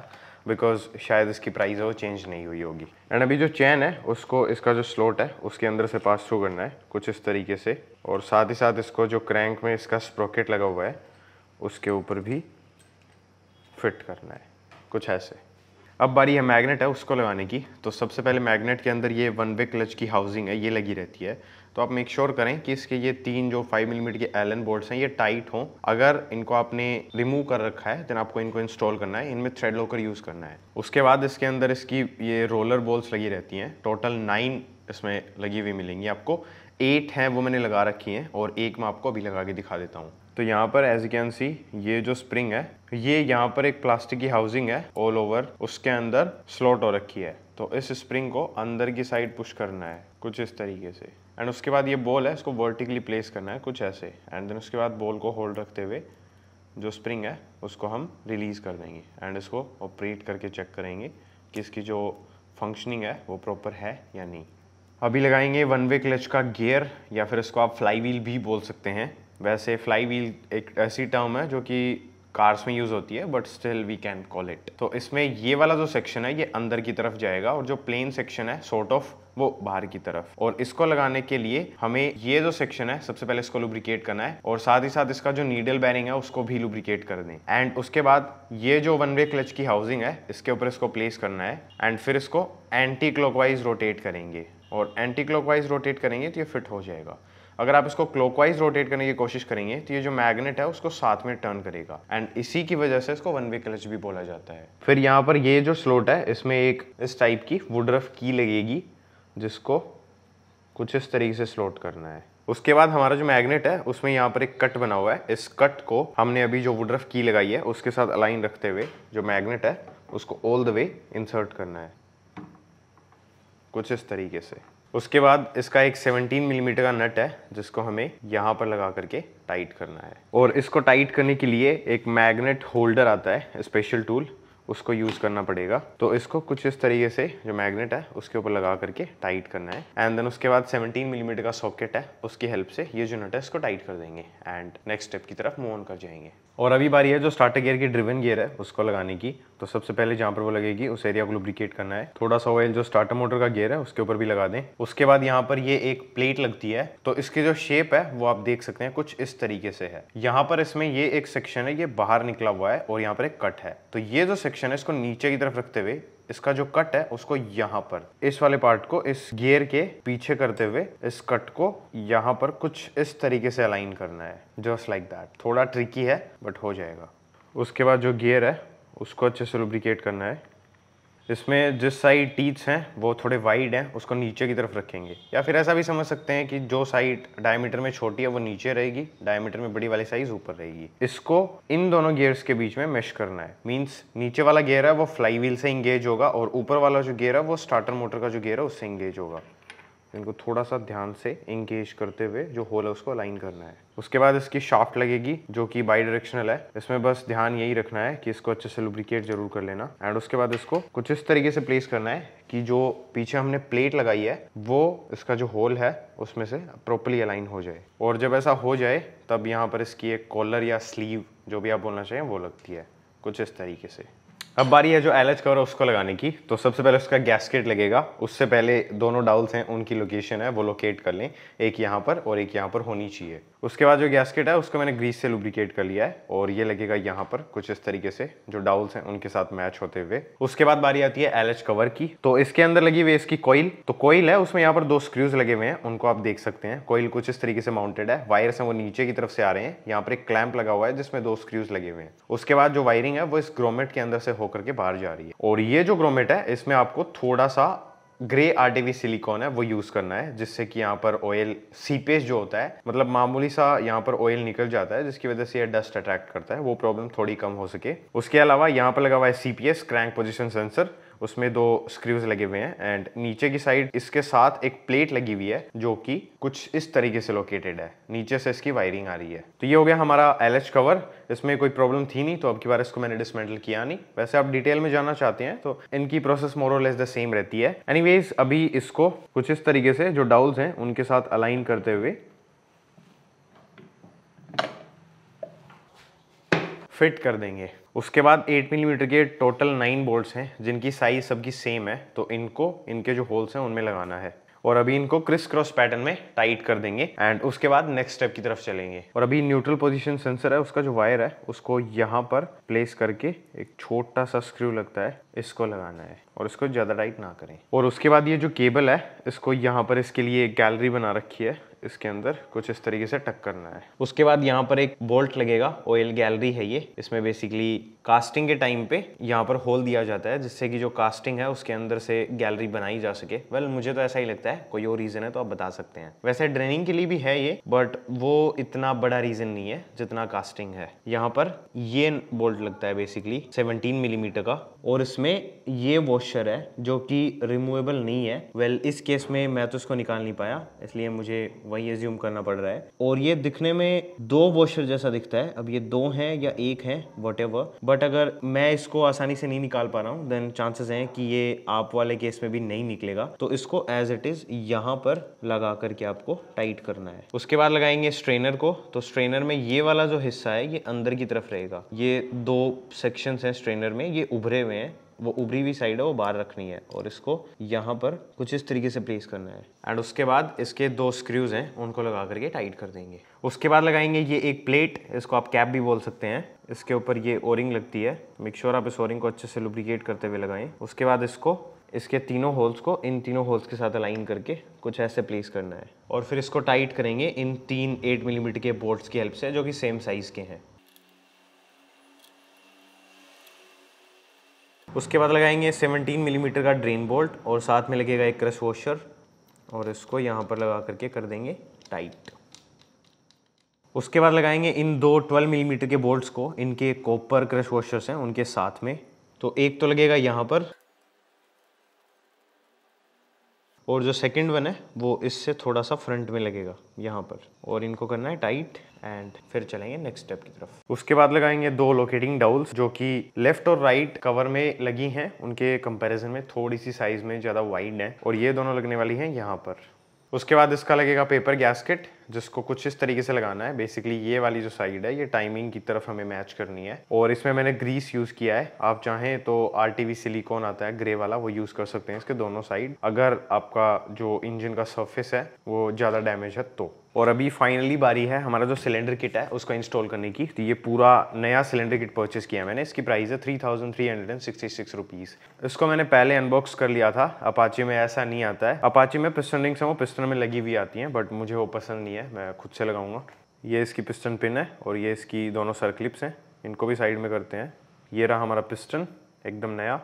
बिकॉज शायद इसकी प्राइस है वो चेंज नहीं हुई होगी एंड अभी जो चैन है उसको इसका जो स्लोट है उसके अंदर से पास थ्रू करना है कुछ इस तरीके से और साथ ही साथ इसको जो क्रैंक में इसका स्प्रॉकेट लगा हुआ है उसके ऊपर भी फिट करना है कुछ ऐसे अब बारी है मैग्नेट है उसको लगाने की तो सबसे पहले मैग्नेट के अंदर ये वन वे क्लच की हाउसिंग है ये लगी रहती है तो आप मेक श्योर sure करें कि इसके ये तीन जो फाइव मिलीमीटर के एलन बोर्ड्स हैं ये टाइट हों अगर इनको आपने रिमूव कर रखा है देन आपको इनको इंस्टॉल करना है इनमें थ्रेड लॉकर यूज़ करना है उसके बाद इसके अंदर इसकी ये रोलर बोल्स लगी रहती हैं टोटल नाइन इसमें लगी हुई मिलेंगी आपको एट हैं वो मैंने लगा रखी हैं और एक मैं आपको अभी लगा के दिखा देता हूँ तो यहाँ पर एज यू कैन सी ये जो स्प्रिंग है ये यहाँ पर एक प्लास्टिक की हाउसिंग है ऑल ओवर उसके अंदर स्लॉट हो रखी है तो इस स्प्रिंग को अंदर की साइड पुश करना है कुछ इस तरीके से एंड उसके बाद ये बॉल है इसको वर्टिकली प्लेस करना है कुछ ऐसे एंड देन उसके बाद बॉल को होल्ड रखते हुए जो स्प्रिंग है उसको हम रिलीज़ कर देंगे एंड इसको ऑपरेट करके चेक करेंगे कि इसकी जो फंक्शनिंग है वो प्रॉपर है या नहीं अभी लगाएंगे वन वे क्लच का गियर या फिर इसको आप फ्लाई व्हील भी बोल सकते हैं वैसे फ्लाई व्हील एक ऐसी टर्म है जो कि कार्स में यूज़ होती है but still we can call it तो इसमें ये वाला जो सेक्शन है ये अंदर की तरफ जाएगा और जो प्लेन सेक्शन है सॉर्ट ऑफ वो बाहर की तरफ और इसको लगाने के लिए हमें ये जो सेक्शन है सबसे पहले इसको लुब्रिकेट करना है और साथ ही साथ इसका जो नीडल बैरिंग है उसको भी लुब्रिकेट कर दें एंड उसके बाद ये जो वन वे क्लच की हाउसिंग है इसके ऊपर इसको प्लेस करना है एंड फिर इसको एंटी क्लॉकवाइज रोटेट करेंगे और एंटी क्लॉकवाइज रोटेट करेंगे तो ये फिट हो जाएगा अगर आप इसको क्लॉकवाइज रोटेट करने की कोशिश करेंगे तो ये जो मैग्नेट है उसको साथ में टर्न करेगा एंड इसी की वजह से इसको वन वे क्लच भी बोला जाता है फिर यहाँ पर ये जो स्लोट है इसमें एक इस टाइप की वुडरफ की लगेगी जिसको कुछ इस तरीके से स्लोट करना है उसके बाद हमारा जो मैग्नेट है उसमें यहाँ पर एक कट बना हुआ है इस कट को हमने अभी जो वुडरफ की लगाई है उसके साथ अलाइन रखते हुए जो मैग्नेट है उसको ऑल द वे इंसर्ट करना है कुछ इस तरीके से उसके बाद इसका एक 17 मिलीमीटर mm का नट है जिसको हमें यहाँ पर लगा करके टाइट करना है और इसको टाइट करने के लिए एक मैग्नेट होल्डर आता है स्पेशल टूल उसको यूज़ करना पड़ेगा तो इसको कुछ इस तरीके से जो मैग्नेट है उसके ऊपर लगा करके टाइट करना है एंड देन उसके बाद 17 मिलीमीटर mm का सॉकेट है उसकी हेल्प से ये जो नट है इसको टाइट कर देंगे एंड नेक्स्ट स्टेप की तरफ मूव ऑन कर जाएंगे और अभी बारी है जो स्टार्टर गियर की ड्रिवन गियर है उसको लगाने की तो सबसे पहले जहाँ पर वो लगेगी उस एरिया को लुब्रिकेट करना है थोड़ा सा ऑयल जो स्टार्टर मोटर का गियर है उसके ऊपर भी लगा दें उसके बाद यहाँ पर ये एक प्लेट लगती है तो इसके जो शेप है वो आप देख सकते हैं कुछ इस तरीके से है यहाँ पर इसमें ये एक सेक्शन है ये बाहर निकला हुआ है और यहाँ पर एक कट है तो ये जो सेक्शन सेक्शन है इसको नीचे की तरफ रखते हुए इसका जो कट है उसको यहाँ पर इस वाले पार्ट को इस गियर के पीछे करते हुए इस कट को यहाँ पर कुछ इस तरीके से अलाइन करना है जस्ट लाइक दैट थोड़ा ट्रिकी है बट हो जाएगा उसके बाद जो गियर है उसको अच्छे से लुब्रिकेट करना है इसमें जिस साइड टीथ्स हैं वो थोड़े वाइड हैं उसको नीचे की तरफ रखेंगे या फिर ऐसा भी समझ सकते हैं कि जो साइड डायमीटर में छोटी है वो नीचे रहेगी डायमीटर में बड़ी वाली साइज ऊपर रहेगी इसको इन दोनों गियर्स के बीच में मेश करना है मींस नीचे वाला गियर है वो फ्लाई व्हील से इंगेज होगा और ऊपर वाला जो गियर है वो स्टार्टर मोटर का जो गियर है उससे इंगेज होगा इनको थोड़ा सा ध्यान से इंगेज करते हुए जो होल है उसको अलाइन करना है उसके बाद इसकी शाफ्ट लगेगी जो कि बाई डायरेक्शनल है इसमें बस ध्यान यही रखना है कि इसको अच्छे से लुब्रिकेट जरूर कर लेना एंड उसके बाद इसको कुछ इस तरीके से प्लेस करना है कि जो पीछे हमने प्लेट लगाई है वो इसका जो होल है उसमें से प्रॉपरली अलाइन हो जाए और जब ऐसा हो जाए तब यहाँ पर इसकी एक कॉलर या स्लीव जो भी आप बोलना चाहें वो लगती है कुछ इस तरीके से अब बारी है जो एलएच कवर उसको लगाने की तो सबसे पहले उसका गैसकेट लगेगा उससे पहले दोनों डाउल्स हैं उनकी लोकेशन है वो लोकेट कर लें एक यहाँ पर और एक यहाँ पर होनी चाहिए उसके बाद जो गैसकेट है उसको मैंने ग्रीस से लुब्रिकेट कर लिया है और ये लगेगा यहाँ पर कुछ इस तरीके से जो डाउल्स हैं उनके साथ मैच होते हुए उसके बाद बारी आती है एल कवर की तो इसके अंदर लगी हुई इसकी कोईल तो कोईल है उसमें यहाँ पर दो स्क्रूज लगे हुए हैं उनको आप देख सकते हैं कोईल कुछ इस तरीके से माउंटेड है वायरस है वो नीचे की तरफ से आ रहे हैं यहाँ पर एक क्लैम्प लगा हुआ है जिसमें दो स्क्रूज लगे हुए हैं उसके बाद जो वायरिंग है वो इस ग्रोमेट के अंदर से होकर के बाहर जा रही है और ये जो ग्रोमेट है इसमें आपको थोड़ा सा ग्रे टीवी सिलिकॉन है वो यूज़ करना है जिससे कि यहाँ पर ऑयल सीपेज जो होता है मतलब मामूली सा यहाँ पर ऑयल निकल जाता है जिसकी वजह से ये डस्ट अट्रैक्ट करता है वो प्रॉब्लम थोड़ी कम हो सके उसके अलावा यहाँ पर लगा हुआ है सीपीएस क्रैंक पोजिशन सेंसर उसमें दो स्क्रूज लगे हुए हैं एंड नीचे की साइड इसके साथ एक प्लेट लगी हुई है जो कि कुछ इस तरीके से लोकेटेड है नीचे से इसकी वायरिंग आ रही है तो ये हो गया हमारा एल कवर इसमें कोई प्रॉब्लम थी नहीं तो अब की बार इसको मैंने डिसमेंटल किया नहीं वैसे आप डिटेल में जाना चाहते हैं तो इनकी प्रोसेस मोरलेस द सेम रहती है एनी अभी इसको कुछ इस तरीके से जो डाउल्स हैं उनके साथ अलाइन करते हुए फिट कर देंगे उसके बाद 8 मिलीमीटर mm के टोटल नाइन बोल्ट्स हैं जिनकी साइज़ सबकी सेम है तो इनको इनके जो होल्स हैं उनमें लगाना है और अभी इनको क्रिस क्रॉस पैटर्न में टाइट कर देंगे एंड उसके बाद नेक्स्ट स्टेप की तरफ चलेंगे और अभी न्यूट्रल पोजीशन सेंसर है उसका जो वायर है उसको यहाँ पर प्लेस करके एक छोटा सा स्क्रू लगता है इसको लगाना है और इसको ज़्यादा टाइट ना करें और उसके बाद ये जो केबल है इसको यहाँ पर इसके लिए एक गैलरी बना रखी है इसके अंदर कुछ इस तरीके से टक करना है उसके बाद यहाँ पर एक बोल्ट लगेगा ऑयल गैलरी है ये इसमें बेसिकली कास्टिंग के टाइम पे यहाँ पर होल दिया जाता है जिससे कि जो कास्टिंग है उसके अंदर से गैलरी बनाई जा सके वेल well, मुझे तो ऐसा ही लगता है कोई और रीज़न है तो आप बता सकते हैं वैसे ड्रेनिंग के लिए भी है ये बट वो इतना बड़ा रीज़न नहीं है जितना कास्टिंग है यहाँ पर ये बोल्ट लगता है बेसिकली सेवनटीन मिलीमीटर mm का और इसमें ये वॉशर है जो कि रिमूवेबल नहीं है वेल well, इस केस में मैं तो इसको निकाल नहीं पाया इसलिए मुझे वही एज्यूम करना पड़ रहा है और ये दिखने में दो वॉशर जैसा दिखता है अब ये दो हैं या एक है वट बट अगर मैं इसको आसानी से नहीं निकाल पा रहा हूँ देन चांसेस हैं कि ये आप वाले केस में भी नहीं निकलेगा तो इसको एज इट इज़ यहाँ पर लगा करके आपको टाइट करना है उसके बाद लगाएंगे स्ट्रेनर को तो स्ट्रेनर में ये वाला जो हिस्सा है ये अंदर की तरफ रहेगा ये दो सेक्शन हैं स्ट्रेनर में ये उभरे हुए हैं वो उभरी हुई साइड है वो बाहर रखनी है और इसको यहाँ पर कुछ इस तरीके से प्लेस करना है एंड उसके बाद इसके दो स्क्रूज हैं उनको लगा करके टाइट कर देंगे उसके बाद लगाएंगे ये एक प्लेट इसको आप कैप भी बोल सकते हैं इसके ऊपर ये ओरिंग लगती है मेक श्योर आप इस ओरिंग को अच्छे से लुब्रिकेट करते हुए लगाएं उसके बाद इसको इसके तीनों होल्स को इन तीनों होल्स के साथ अलाइन करके कुछ ऐसे प्लेस करना है और फिर इसको टाइट करेंगे इन तीन एट मिलीमीटर के बोर्ड्स की हेल्प से जो कि सेम साइज़ के हैं उसके बाद लगाएंगे 17 मिलीमीटर mm का ड्रेन बोल्ट और साथ में लगेगा एक क्रश वॉशर और इसको यहाँ पर लगा करके कर देंगे टाइट उसके बाद लगाएंगे इन दो 12 मिलीमीटर mm के बोल्ट्स को इनके कॉपर क्रश वॉशर्स हैं उनके साथ में तो एक तो लगेगा यहाँ पर और जो सेकंड वन है वो इससे थोड़ा सा फ्रंट में लगेगा यहाँ पर और इनको करना है टाइट एंड फिर चलेंगे नेक्स्ट स्टेप की तरफ उसके बाद लगाएंगे दो लोकेटिंग डाउल्स जो कि लेफ्ट और राइट right कवर में लगी हैं उनके कंपैरिजन में थोड़ी सी साइज में ज़्यादा वाइड है और ये दोनों लगने वाली हैं यहाँ पर उसके बाद इसका लगेगा पेपर गैसकेट जिसको कुछ इस तरीके से लगाना है बेसिकली ये वाली जो साइड है ये टाइमिंग की तरफ हमें मैच करनी है और इसमें मैंने ग्रीस यूज़ किया है आप चाहें तो आर सिलिकॉन आता है ग्रे वाला वो यूज़ कर सकते हैं इसके दोनों साइड अगर आपका जो इंजन का सर्फेस है वो ज़्यादा डैमेज है तो और अभी फाइनली बारी है हमारा जो सिलेंडर किट है उसको इंस्टॉल करने की तो ये पूरा नया सिलेंडर किट परचेस किया मैंने इसकी प्राइस है three thousand three hundred and sixty six rupees इसको मैंने पहले अनबॉक्स कर लिया था अपाचे में ऐसा नहीं आता है अपाचे में पिस्टन रिंग्स हैं वो पिस्टन में लगी हुई आती हैं बट मुझे वो पसंद नहीं है मैं खुद से लगाऊंगा ये इसकी पिस्टन पिन है और ये इसकी दोनों सरक्लिप्स हैं इनको भी साइड में करते हैं ये रहा हमारा पिस्टन एकदम नया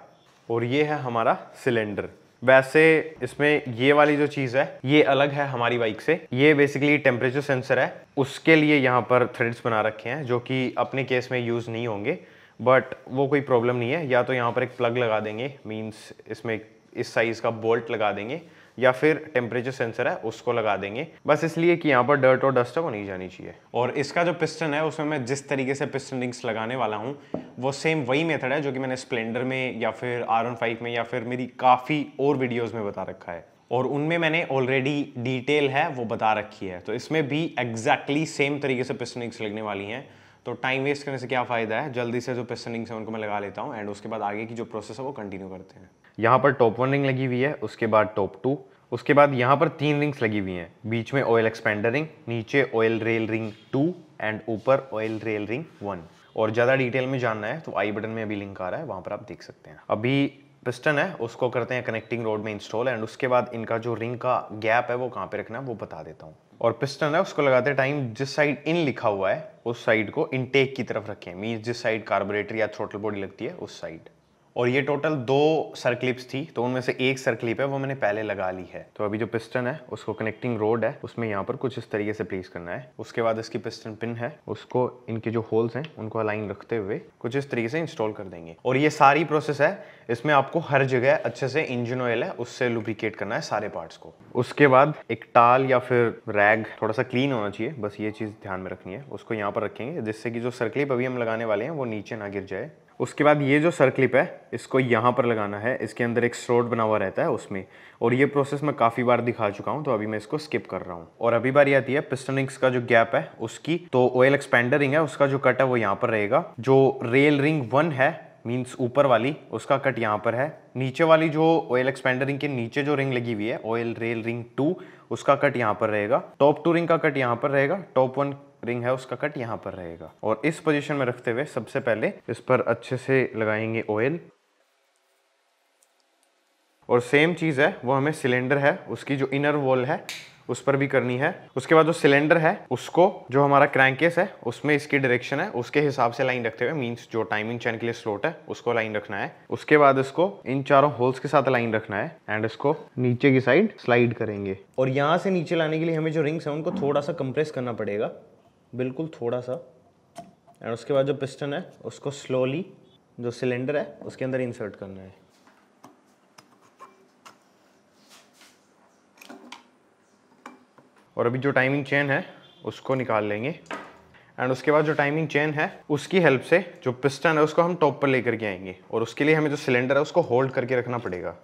और ये है हमारा सिलेंडर वैसे इसमें ये वाली जो चीज़ है ये अलग है हमारी बाइक से ये बेसिकली टेम्परेचर सेंसर है उसके लिए यहाँ पर थ्रेड्स बना रखे हैं जो कि अपने केस में यूज़ नहीं होंगे बट वो कोई प्रॉब्लम नहीं है या तो यहाँ पर एक प्लग लगा देंगे मीन्स इसमें इस साइज़ का बोल्ट लगा देंगे या फिर टेम्परेचर सेंसर है उसको लगा देंगे बस इसलिए कि यहाँ पर डर्ट और डस्ट है वो नहीं जानी चाहिए और इसका जो पिस्टन है उसमें मैं जिस तरीके से पिस्टन रिंग्स लगाने वाला हूँ वो सेम वही मेथड है जो कि मैंने स्प्लेंडर में या फिर आर फाइव में या फिर मेरी काफ़ी और वीडियोज़ में बता रखा है और उनमें मैंने ऑलरेडी डिटेल है वो बता रखी है तो इसमें भी एग्जैक्टली exactly सेम तरीके से पिस्टन रिंग्स लगने वाली हैं तो टाइम वेस्ट करने से क्या फ़ायदा है जल्दी से जो पिस्टन रिंग्स हैं उनको मैं लगा लेता हूँ एंड उसके बाद आगे की जो प्रोसेस है वो कंटिन्यू करते हैं यहाँ पर टॉप वन रिंग लगी हुई है उसके बाद टॉप टू उसके बाद यहाँ पर तीन रिंग्स लगी हुई हैं बीच में ऑयल एक्सपेंडर रिंग नीचे oil rail ring two and ऊपर ऑयल रेल रिंग वन और ज़्यादा डिटेल में जानना है तो आई बटन में अभी लिंक आ रहा है वहाँ पर आप देख सकते हैं अभी पिस्टन है उसको करते हैं कनेक्टिंग रोड में इंस्टॉल एंड उसके बाद इनका जो रिंग का गैप है वो कहाँ पे रखना है वो बता देता हूँ और पिस्टन है उसको लगाते टाइम जिस साइड इन लिखा हुआ है उस साइड को इनटेक की तरफ रखें मीन जिस साइड कार्बोरेटर या थ्रोटल बॉडी लगती है उस साइड और ये टोटल दो सरक्लिप्स थी तो उनमें से एक सरक्लिप है वो मैंने पहले लगा ली है तो अभी जो पिस्टन है उसको कनेक्टिंग रोड है उसमें यहाँ पर कुछ इस तरीके से प्लेस करना है उसके बाद इसकी पिस्टन पिन है उसको इनके जो होल्स हैं उनको अलाइन रखते हुए कुछ इस तरीके से इंस्टॉल कर देंगे और ये सारी प्रोसेस है इसमें आपको हर जगह अच्छे से इंजन ऑयल है उससे लुब्रिकेट करना है सारे पार्ट्स को उसके बाद एक टाल या फिर रैग थोड़ा सा क्लीन होना चाहिए बस ये चीज़ ध्यान में रखनी है उसको यहाँ पर रखेंगे जिससे कि जो सर्कलिप अभी हम लगाने वाले हैं वो नीचे ना गिर जाए उसके बाद ये जो सर है इसको यहाँ पर लगाना है इसके अंदर एक स्रोट बना हुआ रहता है उसमें और ये प्रोसेस मैं काफ़ी बार दिखा चुका हूँ तो अभी मैं इसको स्किप कर रहा हूँ और अभी बारी आती है पिस्टन रिंग्स का जो गैप है उसकी तो ऑयल एक्सपेंडर रिंग है उसका जो कट है वो यहाँ पर रहेगा जो रेल रिंग वन है मीन्स ऊपर वाली उसका कट यहाँ पर है नीचे वाली जो ऑयल एक्सपेंडर रिंग के नीचे जो रिंग लगी हुई है ऑयल रेल रिंग टू उसका कट यहाँ पर रहेगा टॉप टू रिंग का कट यहाँ पर रहेगा टॉप वन रिंग है उसका कट यहाँ पर रहेगा और इस पोजीशन में रखते हुए सबसे पहले इस पर अच्छे से लगाएंगे ऑयल और सेम चीज़ है वो हमें सिलेंडर है उसकी जो इनर वॉल है उस पर भी करनी है उसके बाद जो सिलेंडर है उसको जो हमारा क्रैंकेस है उसमें इसकी डायरेक्शन है उसके हिसाब से लाइन रखते हुए मींस जो टाइमिंग चैन के लिए स्लोट है उसको लाइन रखना है उसके बाद इसको इन चारों होल्स के साथ लाइन रखना है एंड इसको नीचे की साइड स्लाइड करेंगे और यहाँ से नीचे लाने के लिए हमें जो रिंग्स है उनको थोड़ा सा कंप्रेस करना पड़ेगा बिल्कुल थोड़ा सा एंड उसके बाद जो पिस्टन है उसको स्लोली जो सिलेंडर है उसके अंदर इंसर्ट करना है और अभी जो टाइमिंग चेन है उसको निकाल लेंगे एंड उसके बाद जो टाइमिंग चेन है उसकी हेल्प से जो पिस्टन है उसको हम टॉप पर लेकर के आएंगे और उसके लिए हमें जो सिलेंडर है उसको होल्ड करके रखना पड़ेगा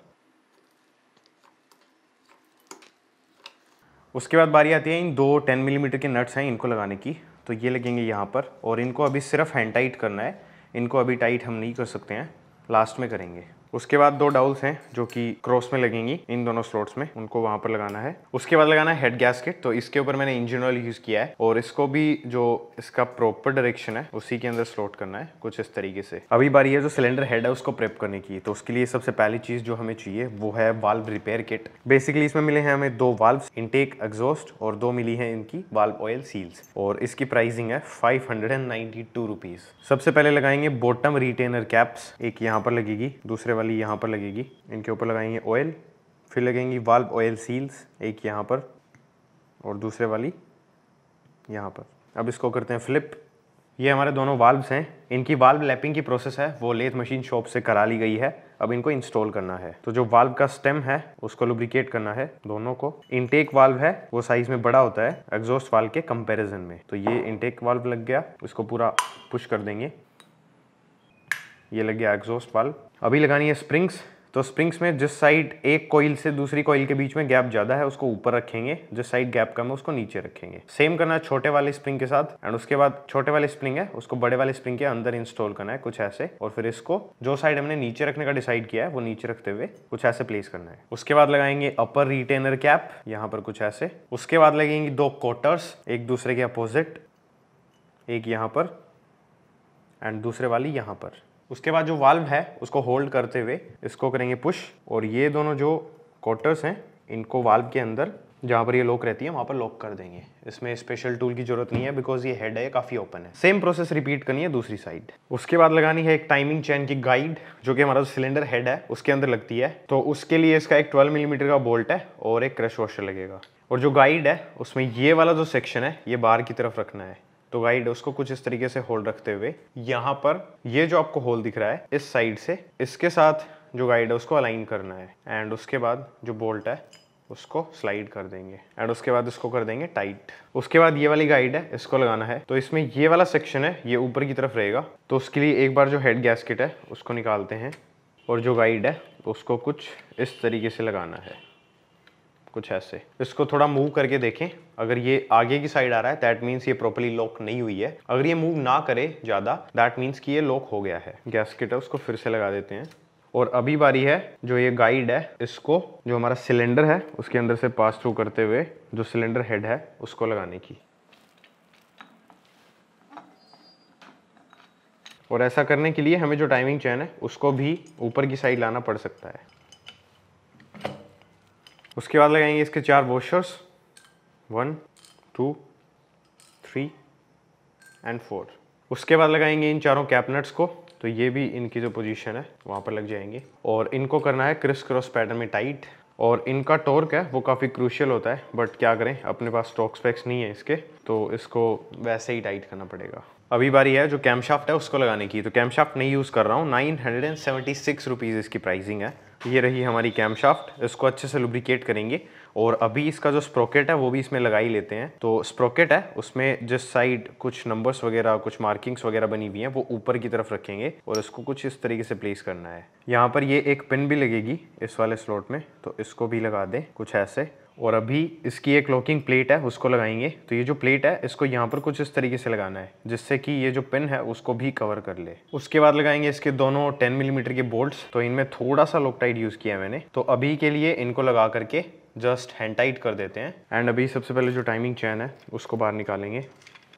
उसके बाद बारी आती है इन दो 10 मिलीमीटर के नट्स हैं इनको लगाने की तो ये लगेंगे यहाँ पर और इनको अभी सिर्फ हैंड टाइट करना है इनको अभी टाइट हम नहीं कर सकते हैं लास्ट में करेंगे उसके बाद दो डाउल्स हैं जो कि क्रॉस में लगेंगी इन दोनों स्लॉट्स में उनको वहां पर लगाना है उसके बाद लगाना है हेड गैसकेट तो इसके ऊपर मैंने इंजन ऑयल यूज किया है और इसको भी जो इसका प्रॉपर डायरेक्शन है उसी के अंदर स्लॉट करना है कुछ इस तरीके से अभी बारी है जो सिलेंडर हेड है उसको प्रेप करने की तो उसके लिए सबसे पहली चीज जो हमें चाहिए वो है वाल्व रिपेयर किट बेसिकली इसमें मिले हैं हमें दो वाल्व इनटेक एग्जॉस्ट और दो मिली है इनकी वाल्व ऑयल सील्स और इसकी प्राइसिंग है five hundred and ninety two rupees सबसे पहले लगाएंगे बॉटम रिटेनर कैप्स एक यहाँ पर लगेगी दूसरे वाली यहाँ पर लगेगी इनके ऊपर लगाएंगे ऑयल फिर लगेंगी वाल्व ऑयल सील्स एक यहाँ पर और दूसरे वाली यहाँ पर अब इसको करते हैं फ्लिप ये हमारे दोनों वाल्व्स हैं इनकी वाल्व लैपिंग की प्रोसेस है वो लेथ मशीन शॉप से करा ली गई है अब इनको इंस्टॉल करना है तो जो वाल्व का स्टेम है उसको लुब्रिकेट करना है दोनों को इनटेक वाल्व है वो साइज में बड़ा होता है एग्जॉस्ट वाल्व के कंपैरिजन में तो ये इनटेक वाल्व लग गया इसको पूरा पुश कर देंगे ये लग गया एग्जॉस्ट वाल्व अभी लगानी है स्प्रिंग्स तो स्प्रिंग्स में जिस साइड एक कोयल से दूसरी कोईल के बीच में गैप ज़्यादा है उसको ऊपर रखेंगे जिस साइड गैप कम है उसको नीचे रखेंगे सेम करना है छोटे वाले स्प्रिंग के साथ एंड उसके बाद छोटे वाले स्प्रिंग है उसको बड़े वाले स्प्रिंग के अंदर इंस्टॉल करना है कुछ ऐसे और फिर इसको जो साइड हमने नीचे रखने का डिसाइड किया है वो नीचे रखते हुए कुछ ऐसे प्लेस करना है उसके बाद लगाएंगे अपर रिटेनर कैप यहाँ पर कुछ ऐसे उसके बाद लगेंगे दो क्वार्टर्स एक दूसरे के अपोजिट एक यहाँ पर एंड दूसरे वाली यहाँ पर उसके बाद जो वाल्व है उसको होल्ड करते हुए इसको करेंगे पुश और ये दोनों जो क्वार्टर्स हैं इनको वाल्व के अंदर जहाँ पर ये लॉक रहती है वहाँ पर लॉक कर देंगे इसमें स्पेशल टूल की जरूरत नहीं है बिकॉज ये हेड है काफ़ी ओपन है सेम प्रोसेस रिपीट करनी है दूसरी साइड उसके बाद लगानी है एक टाइमिंग चैन की गाइड जो कि हमारा सिलेंडर हेड है उसके अंदर लगती है तो उसके लिए इसका एक 12 मिलीमीटर mm का बोल्ट है और एक क्रश वॉशर लगेगा और जो गाइड है उसमें ये वाला जो सेक्शन है ये बाहर की तरफ रखना है तो गाइड उसको कुछ इस तरीके से होल्ड रखते हुए यहाँ पर ये जो आपको होल दिख रहा है इस साइड से इसके साथ जो गाइड है उसको अलाइन करना है एंड उसके बाद जो बोल्ट है उसको स्लाइड कर देंगे एंड उसके बाद इसको कर देंगे टाइट उसके बाद ये वाली गाइड है इसको लगाना है तो इसमें ये वाला सेक्शन है ये ऊपर की तरफ रहेगा तो उसके लिए एक बार जो हेड गैसकेट है उसको निकालते हैं और जो गाइड है उसको कुछ इस तरीके से लगाना है कुछ ऐसे इसको थोड़ा मूव करके देखें अगर ये आगे की साइड आ रहा है दैट मीन्स ये प्रॉपरली लॉक नहीं हुई है अगर ये मूव ना करे ज़्यादा दैट मीन्स कि ये लॉक हो गया है गैसकेट है उसको फिर से लगा देते हैं और अभी बारी है जो ये गाइड है इसको जो हमारा सिलेंडर है उसके अंदर से पास थ्रू करते हुए जो सिलेंडर हेड है उसको लगाने की और ऐसा करने के लिए हमें जो टाइमिंग चैन है उसको भी ऊपर की साइड लाना पड़ सकता है उसके बाद लगाएंगे इसके चार washers one two three and four उसके बाद लगाएंगे इन चारों कैबिनेट्स को तो ये भी इनकी जो पोजीशन है वहाँ पर लग जाएंगे और इनको करना है क्रिस क्रॉस पैटर्न में टाइट और इनका टॉर्क है वो काफ़ी क्रूशियल होता है बट क्या करें अपने पास स्टॉक स्पेक्स नहीं है इसके तो इसको वैसे ही टाइट करना पड़ेगा अभी बारी है जो कैमशाफ्ट है उसको लगाने की तो कैमशाफ्ट नहीं यूज़ कर रहा हूँ nine hundred and seventy six rupees इसकी प्राइसिंग है ये रही हमारी कैमशाफ्ट इसको अच्छे से लुब्रिकेट करेंगे और अभी इसका जो स्प्रोकेट है वो भी इसमें लगा ही लेते हैं तो स्प्रोकेट है उसमें जिस साइड कुछ नंबर्स वगैरह कुछ मार्किंग्स वगैरह बनी हुई हैं वो ऊपर की तरफ रखेंगे और इसको कुछ इस तरीके से प्लेस करना है यहाँ पर ये एक पिन भी लगेगी इस वाले स्लॉट में तो इसको भी लगा दें कुछ ऐसे और अभी इसकी एक लॉकिंग प्लेट है उसको लगाएंगे तो ये जो प्लेट है इसको यहाँ पर कुछ इस तरीके से लगाना है जिससे कि ये जो पिन है उसको भी कवर कर ले उसके बाद लगाएंगे इसके दोनों 10 मिलीमीटर mm के बोल्ट्स तो इनमें थोड़ा सा लोकटाइट यूज़ किया है मैंने तो अभी के लिए इनको लगा करके जस्ट हैंड टाइट कर देते हैं एंड अभी सबसे पहले जो टाइमिंग चैन है उसको बाहर निकालेंगे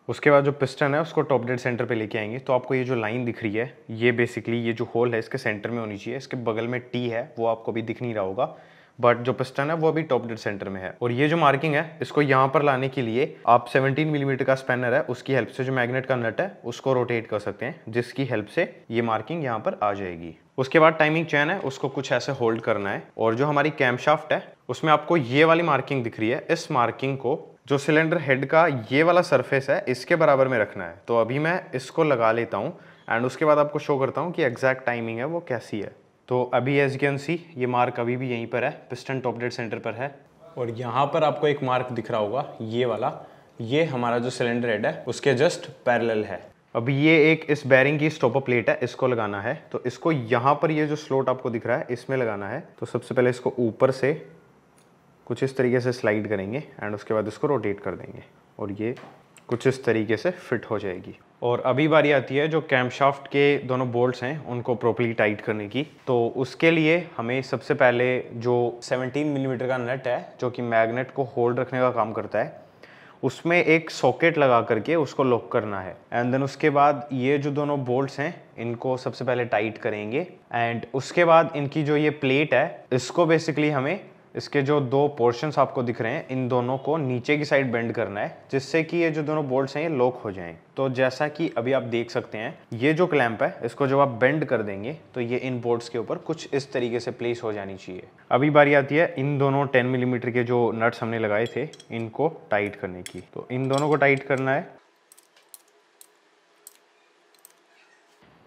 उसके बाद जो पिस्टन है उसको टॉप डेड सेंटर पे लेके आएंगे तो आपको ये जो लाइन दिख रही है ये बेसिकली ये जो होल है इसके सेंटर में होनी चाहिए इसके बगल में टी है वो आपको अभी दिख नहीं रहा होगा बट जो पिस्टन है वो अभी टॉप डेड सेंटर में है और ये जो मार्किंग है इसको यहाँ पर लाने के लिए आप 17 मिलीमीटर mm का स्पेनर है उसकी हेल्प से जो मैग्नेट का नट है उसको रोटेट कर सकते हैं जिसकी हेल्प से ये मार्किंग यहाँ पर आ जाएगी उसके बाद टाइमिंग चैन है उसको कुछ ऐसे होल्ड करना है और जो हमारी कैमशाफ्ट है उसमें आपको ये वाली मार्किंग दिख रही है इस मार्किंग को जो सिलेंडर हेड का ये वाला सरफेस है इसके बराबर में रखना है तो अभी मैं इसको लगा लेता हूँ एंड उसके बाद आपको शो करता हूँ कि एग्जैक्ट टाइमिंग है वो कैसी है तो अभी एज कैन सी ये मार्क अभी भी यहीं पर है पिस्टन टॉप डेड सेंटर पर है और यहाँ पर आपको एक मार्क दिख रहा होगा ये वाला ये हमारा जो सिलेंडर हेड है उसके जस्ट पैरेलल है अभी ये एक इस बैरिंग की स्टॉपर प्लेट है इसको लगाना है तो इसको यहाँ पर ये जो स्लोट आपको दिख रहा है इसमें लगाना है तो सबसे पहले इसको ऊपर से कुछ इस तरीके से स्लाइड करेंगे एंड उसके बाद इसको रोटेट कर देंगे और ये कुछ इस तरीके से फिट हो जाएगी और अभी बारी आती है जो कैम्पशाफ्ट के दोनों बोल्ट्स हैं उनको प्रॉपरली टाइट करने की तो उसके लिए हमें सबसे पहले जो 17 मिलीमीटर mm का नट है जो कि मैग्नेट को होल्ड रखने का काम करता है उसमें एक सॉकेट लगा करके उसको लॉक करना है एंड देन उसके बाद ये जो दोनों बोल्ट्स हैं इनको सबसे पहले टाइट करेंगे एंड उसके बाद इनकी जो ये प्लेट है इसको बेसिकली हमें इसके जो दो पोर्शंस आपको दिख रहे हैं इन दोनों को नीचे की साइड बेंड करना है जिससे कि ये जो दोनों बोल्ट्स हैं ये लॉक हो जाएं तो जैसा कि अभी आप देख सकते हैं ये जो क्लैंप है इसको जब आप बेंड कर देंगे तो ये इन बोल्ट्स के ऊपर कुछ इस तरीके से प्लेस हो जानी चाहिए अभी बारी आती है इन दोनों टेन मिलीमीटर के जो नट्स हमने लगाए थे इनको टाइट करने की तो इन दोनों को टाइट करना है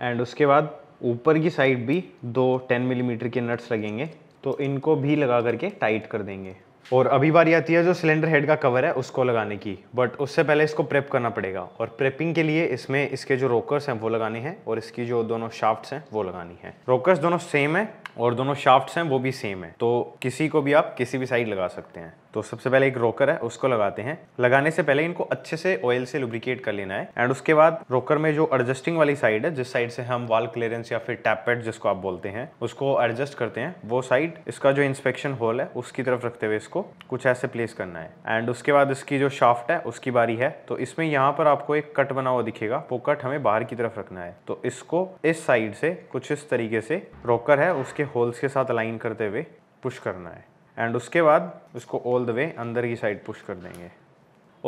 एंड उसके बाद ऊपर की साइड भी दो 10 मिलीमीटर mm के नट्स लगेंगे तो इनको भी लगा करके टाइट कर देंगे और अभी बारी आती है जो सिलेंडर हेड का कवर है उसको लगाने की बट उससे पहले इसको प्रेप करना पड़ेगा और प्रेपिंग के लिए इसमें इसके जो रोकर्स हैं वो लगाने हैं और इसकी जो दोनों शाफ्ट्स हैं वो लगानी है रोकर्स दोनों सेम है और दोनों शाफ्ट्स हैं वो भी सेम है तो किसी को भी आप किसी भी साइड लगा सकते हैं तो सबसे पहले एक रोकर है उसको लगाते हैं लगाने से पहले इनको अच्छे से ऑयल से लुब्रिकेट कर लेना है एंड उसके बाद रोकर में जो एडजस्टिंग वाली साइड है जिस साइड से हम वाल क्लियरेंस या फिर टैपेट जिसको आप बोलते हैं उसको एडजस्ट करते हैं वो साइड इसका जो इंस्पेक्शन होल है उसकी तरफ रखते हुए इसको कुछ ऐसे प्लेस करना है एंड उसके बाद इसकी जो शाफ्ट है उसकी बारी है तो इसमें यहाँ पर आपको एक कट बना हुआ दिखेगा वो कट हमें बाहर की तरफ रखना है तो इसको इस साइड से कुछ इस तरीके से रोकर है उसके के होल्स के साथ अलाइन करते हुए पुश करना है एंड उसके बाद उसको ऑल द वे अंदर की साइड पुश कर देंगे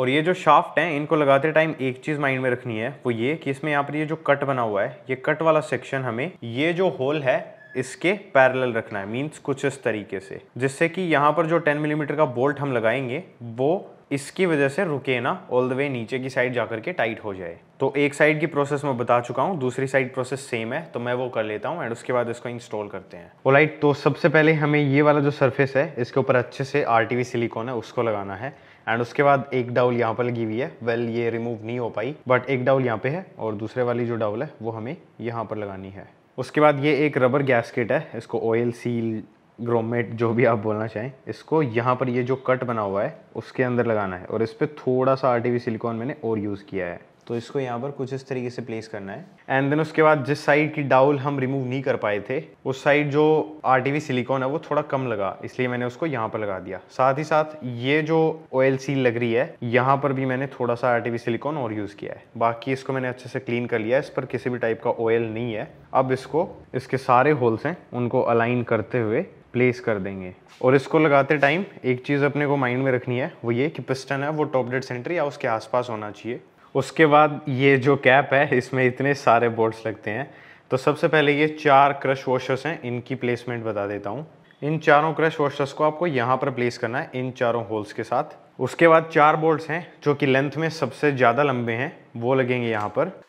और ये जो शाफ्ट हैं इनको लगाते टाइम एक चीज़ माइंड में रखनी है वो ये कि इसमें यहाँ पर ये जो कट बना हुआ है ये कट वाला सेक्शन हमें ये जो होल है इसके पैरेलल रखना है मींस कुछ इस तरीके से जिससे कि यहाँ पर जो 10 मिलीमीटर mm का बोल्ट हम लगाएंगे वो इसकी वजह से रुके ना ऑल द वे नीचे की साइड जा करके टाइट हो जाए तो एक साइड की प्रोसेस मैं बता चुका हूँ दूसरी साइड प्रोसेस सेम है तो मैं वो कर लेता हूँ एंड उसके बाद इसको इंस्टॉल करते हैं ओलाइट तो सबसे पहले हमें ये वाला जो सर्फेस है इसके ऊपर अच्छे से आर टी है उसको लगाना है एंड उसके बाद एक डाउल यहाँ पर लगी हुई है वेल well, ये रिमूव नहीं हो पाई बट एक डाउल यहाँ पे है और दूसरे वाली जो डाउल है वो हमें यहाँ पर लगानी है उसके बाद ये एक रबर गैसकेट है इसको ऑयल सील ग्रोमेट जो भी आप बोलना चाहें इसको यहाँ पर ये जो कट बना हुआ है उसके अंदर लगाना है और इस पर थोड़ा सा आर सिलिकॉन मैंने और यूज़ किया है तो इसको यहाँ पर कुछ इस तरीके से प्लेस करना है एंड देन उसके बाद जिस साइड की डाउल हम रिमूव नहीं कर पाए थे उस साइड जो आर सिलिकॉन है वो थोड़ा कम लगा इसलिए मैंने उसको यहाँ पर लगा दिया साथ ही साथ ये जो ओ लग रही है यहाँ पर भी मैंने थोड़ा सा आर सिलिकॉन और यूज़ किया है बाकी इसको मैंने अच्छे से क्लीन कर लिया है इस पर किसी भी टाइप का ऑयल नहीं है अब इसको इसके सारे होल्स हैं उनको अलाइन करते हुए प्लेस कर देंगे और इसको लगाते टाइम एक चीज़ अपने को माइंड में रखनी है वो ये कि पिस्टन है वो टॉप डेड सेंटर या उसके आसपास होना चाहिए उसके बाद ये जो कैप है इसमें इतने सारे बोर्ड्स लगते हैं तो सबसे पहले ये चार क्रश वॉशर्स हैं इनकी प्लेसमेंट बता देता हूँ इन चारों क्रश वॉशर्स को आपको यहाँ पर प्लेस करना है इन चारों होल्स के साथ उसके बाद चार बोर्ड्स हैं जो कि लेंथ में सबसे ज़्यादा लंबे हैं वो लगेंगे यहाँ पर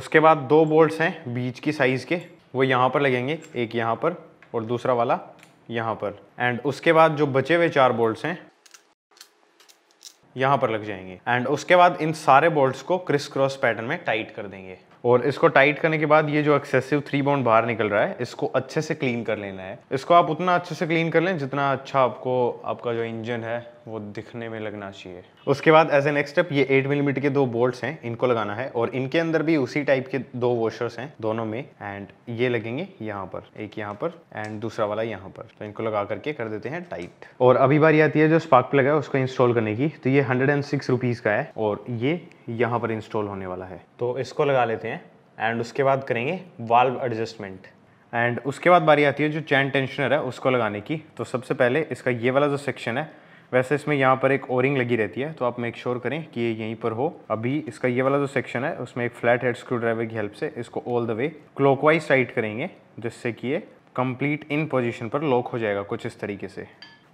उसके बाद दो बोल्ट्स हैं बीच की साइज़ के वो यहाँ पर लगेंगे एक यहाँ पर और दूसरा वाला यहाँ पर एंड उसके बाद जो बचे हुए चार बोल्ट्स हैं यहाँ पर लग जाएंगे एंड उसके बाद इन सारे बोल्ट्स को क्रिस क्रॉस पैटर्न में टाइट कर देंगे और इसको टाइट करने के बाद ये जो एक्सेसिव थ्री बाउंड बाहर निकल रहा है इसको अच्छे से क्लीन कर लेना है इसको आप उतना अच्छे से क्लीन कर लें जितना अच्छा आपको आपका जो इंजन है वो दिखने में लगना चाहिए उसके बाद एज ए नेक्स्ट स्टेप ये 8 मिलीमीटर के दो बोल्ट्स हैं इनको लगाना है और इनके अंदर भी उसी टाइप के दो वॉशर्स हैं दोनों में एंड ये लगेंगे यहाँ पर एक यहाँ पर एंड दूसरा वाला यहाँ पर तो इनको लगा करके कर देते हैं टाइट और अभी बारी आती है जो स्पार्क प्लग है उसको इंस्टॉल करने की तो ये हंड्रेड एंड का है और ये यहाँ पर इंस्टॉल होने वाला है तो इसको लगा लेते हैं एंड उसके बाद करेंगे वाल्व एडजस्टमेंट एंड उसके बाद बारी आती है जो चैन टेंशनर है उसको लगाने की तो सबसे पहले इसका ये वाला जो सेक्शन है वैसे इसमें यहाँ पर एक ओरिंग लगी रहती है तो आप मेक श्योर करें कि ये यहीं पर हो अभी इसका ये वाला जो सेक्शन है उसमें एक फ्लैट हेड स्क्रू ड्राइवर की हेल्प से इसको all the way clockwise tight करेंगे जिससे कि ये कंप्लीट इन पोजीशन पर लॉक हो जाएगा कुछ इस तरीके से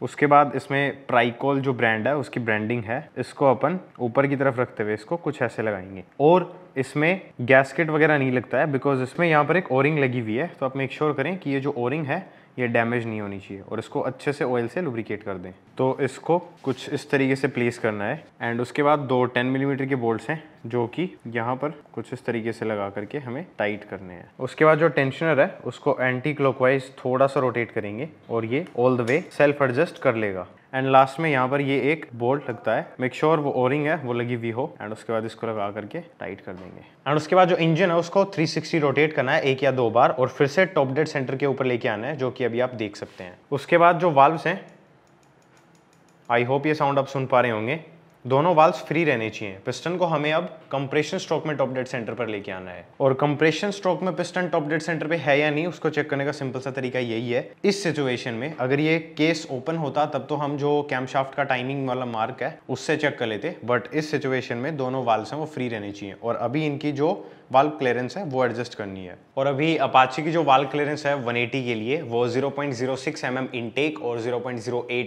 उसके बाद इसमें प्राइकोल जो ब्रांड है उसकी ब्रांडिंग है इसको अपन ऊपर की तरफ रखते हुए इसको कुछ ऐसे लगाएंगे और इसमें गैसकेट वगैरह नहीं लगता है बिकॉज इसमें यहाँ पर एक ओरिंग लगी हुई है तो आप मेक श्योर करें कि ये जो ओरिंग है ये डैमेज नहीं होनी चाहिए और इसको अच्छे से ऑयल से लुब्रिकेट कर दें तो इसको कुछ इस तरीके से प्लेस करना है एंड उसके बाद दो 10 मिलीमीटर mm के बोल्ट्स हैं जो कि यहाँ पर कुछ इस तरीके से लगा करके हमें टाइट करने हैं उसके बाद जो टेंशनर है उसको एंटी क्लॉकवाइज थोड़ा सा रोटेट करेंगे और ये all the way self adjust कर लेगा एंड लास्ट में यहाँ पर ये एक बोल्ट लगता है मेक श्योर sure वो ओरिंग है वो लगी हुई हो एंड उसके बाद इसको लगा करके टाइट कर देंगे एंड उसके बाद जो इंजन है उसको 360 रोटेट करना है एक या दो बार और फिर से टॉप डेड सेंटर के ऊपर लेके आना है जो कि अभी आप देख सकते हैं उसके बाद जो वाल्व हैं आई होप ये साउंड आप सुन पा रहे होंगे दोनों वाल्व फ्री रहने चाहिए पिस्टन को हमें अब कंप्रेशन स्ट्रोक में टॉप डेड सेंटर पर लेके आना है और कंप्रेशन स्ट्रोक में पिस्टन टॉप डेड सेंटर पे है या नहीं उसको चेक करने का सिंपल सा तरीका यही है इस सिचुएशन में अगर ये केस ओपन होता तब तो हम जो कैम्पशाफ्ट का टाइमिंग वाला मार्क है उससे चेक कर लेते बट इस सिचुएशन में दोनों वाल्व हैं वो फ्री रहने चाहिए और अभी इनकी जो वाल क्लियरेंस है वो एडजस्ट करनी है और अभी अपाची की जो वाल क्लियरेंस है 180 के लिए वो 0.06 पॉइंट mm इनटेक और 0.08 पॉइंट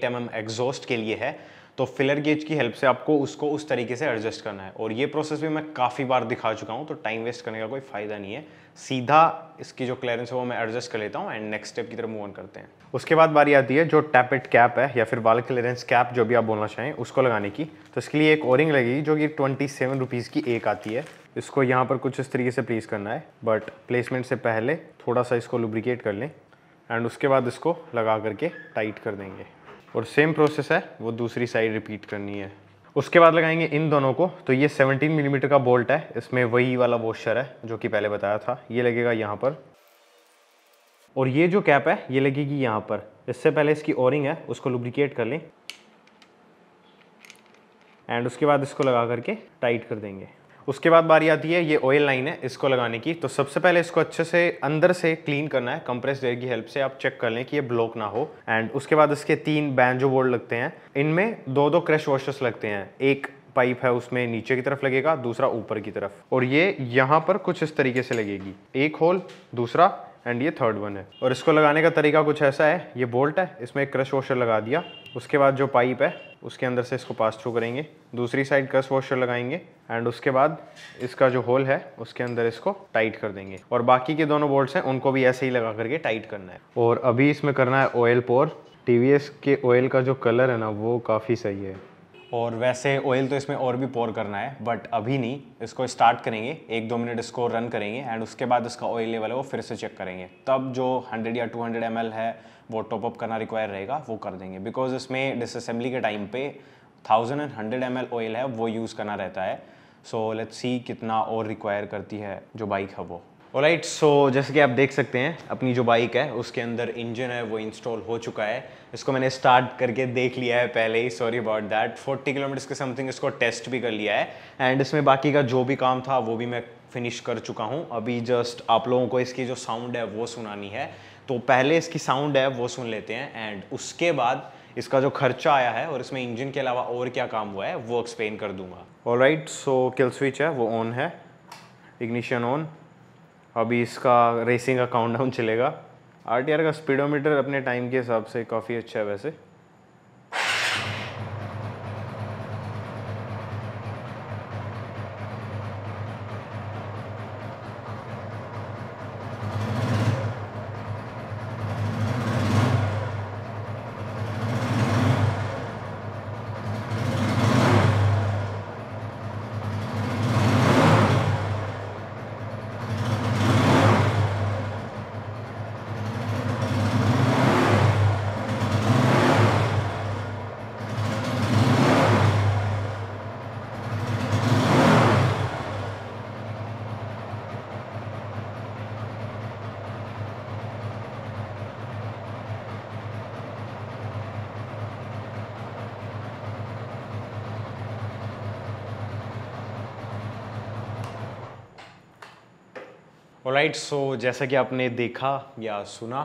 mm एग्जॉस्ट के लिए है तो फिलर गेज की हेल्प से आपको उसको उस तरीके से एडजस्ट करना है और ये प्रोसेस भी मैं काफ़ी बार दिखा चुका हूँ तो टाइम वेस्ट करने का कोई फ़ायदा नहीं है सीधा इसकी जो क्लियरेंस है वो मैं एडजस्ट कर लेता हूँ एंड नेक्स्ट स्टेप की तरफ मूव ऑन करते हैं उसके बाद बारी आती है जो टैपेट कैप है या फिर बाल क्लियरेंस कैप जो भी आप बोलना चाहें उसको लगाने की तो इसके लिए एक ओरिंग लगेगी जो कि ट्वेंटी सेवन रुपीज़ की एक आती है इसको यहाँ पर कुछ इस तरीके से प्लेस करना है बट प्लेसमेंट से पहले थोड़ा सा इसको लुब्रिकेट कर लें एंड उसके बाद इसको लगा करके टाइट कर देंगे और सेम प्रोसेस है वो दूसरी साइड रिपीट करनी है उसके बाद लगाएंगे इन दोनों को तो ये 17 मिलीमीटर mm का बोल्ट है इसमें वही वाला वॉशर है जो कि पहले बताया था ये लगेगा यहाँ पर और ये जो कैप है ये लगेगी यहाँ पर इससे पहले इसकी ओरिंग है उसको लुब्रिकेट कर लें एंड उसके बाद इसको लगा करके टाइट कर देंगे उसके बाद बारी आती है ये ऑयल लाइन है इसको लगाने की तो सबसे पहले इसको अच्छे से अंदर से क्लीन करना है कंप्रेस एयर की हेल्प से आप चेक कर लें कि ये ब्लॉक ना हो एंड उसके बाद इसके तीन बैंजो बोर्ड लगते हैं इनमें दो दो क्रश वॉशर्स लगते हैं एक पाइप है उसमें नीचे की तरफ लगेगा दूसरा ऊपर की तरफ और ये यहाँ पर कुछ इस तरीके से लगेगी एक होल दूसरा एंड ये थर्ड वन है और इसको लगाने का तरीका कुछ ऐसा है ये बोल्ट है इसमें एक क्रश वॉशर लगा दिया उसके बाद जो पाइप है उसके अंदर से इसको पास थ्रू करेंगे दूसरी साइड कस वॉशर लगाएंगे एंड उसके बाद इसका जो होल है उसके अंदर इसको टाइट कर देंगे और बाकी के दोनों बोल्ट्स हैं उनको भी ऐसे ही लगा करके टाइट करना है और अभी इसमें करना है ऑयल पोर टी के ऑयल का जो कलर है ना वो काफ़ी सही है और वैसे ऑयल तो इसमें और भी पोर करना है बट अभी नहीं इसको स्टार्ट करेंगे एक दो मिनट इसको रन करेंगे एंड उसके बाद इसका ऑयल लेवल है वो फिर से चेक करेंगे तब जो 100 या 200 हंड्रेड है वो टॉप अप करना रिक्वायर रहेगा वो कर देंगे बिकॉज इसमें डिसअसेंबली के टाइम पे thousand and hundred M L oil है वो यूज़ करना रहता है सो लेट्स सी कितना और रिक्वायर करती है जो बाइक है वो राइट सो right, so, जैसे कि आप देख सकते हैं अपनी जो बाइक है उसके अंदर इंजन है वो इंस्टॉल हो चुका है इसको मैंने स्टार्ट करके देख लिया है पहले ही सॉरी अबाउट दैट 40 किलोमीटर्स के समथिंग इसको टेस्ट भी कर लिया है एंड इसमें बाकी का जो भी काम था वो भी मैं फिनिश कर चुका हूँ अभी जस्ट आप लोगों को इसकी जो साउंड है वो सुनानी है तो पहले इसकी साउंड है वो सुन लेते हैं एंड उसके बाद इसका जो खर्चा आया है और इसमें इंजन के अलावा और क्या काम हुआ है वो एक्सप्लेन कर दूंगा all right so kill switch है वो ऑन है इग्निशन ऑन अभी इसका रेसिंग का काउंट डाउन चलेगा आर का स्पीडोमीटर अपने टाइम के हिसाब से काफ़ी अच्छा है वैसे राइट सो जैसा कि आपने देखा या सुना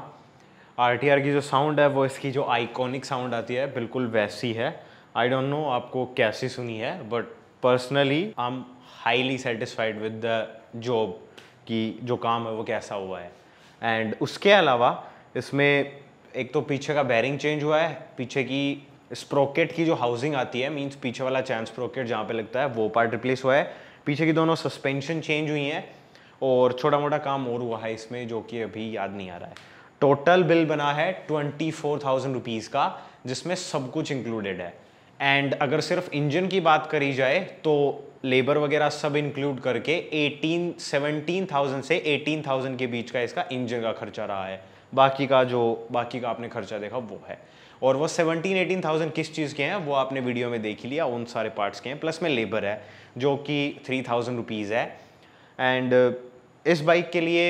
आर की जो साउंड है वो इसकी जो आइकॉनिक साउंड आती है बिल्कुल वैसी है आई डोंट नो आपको कैसी सुनी है but personally I am highly satisfied with the job कि जो काम है वो कैसा हुआ है एंड उसके अलावा इसमें एक तो पीछे का बैरिंग चेंज हुआ है पीछे की स्प्रोकेट की जो हाउसिंग आती है मीन्स पीछे वाला चैन स्प्रोकेट जहाँ पे लगता है वो पार्ट रिप्लेस हुआ है पीछे की दोनों सस्पेंशन चेंज हुई हैं और छोटा मोटा काम और हुआ है इसमें जो कि अभी याद नहीं आ रहा है टोटल बिल बना है ट्वेंटी फोर थाउजेंड रुपीज़ का जिसमें सब कुछ इंक्लूडेड है एंड अगर सिर्फ इंजन की बात करी जाए तो लेबर वगैरह सब इंक्लूड करके एटीन सेवनटीन थाउजेंड से एटीन थाउजेंड के बीच का इसका इंजन का खर्चा रहा है बाकी का जो बाकी का आपने खर्चा देखा वो है और वो सेवनटीन एटीन थाउजेंड किस चीज़ के हैं वो आपने वीडियो में देख लिया उन सारे पार्ट्स के हैं प्लस में लेबर है जो कि थ्री थाउजेंड रुपीज़ है एंड इस बाइक के लिए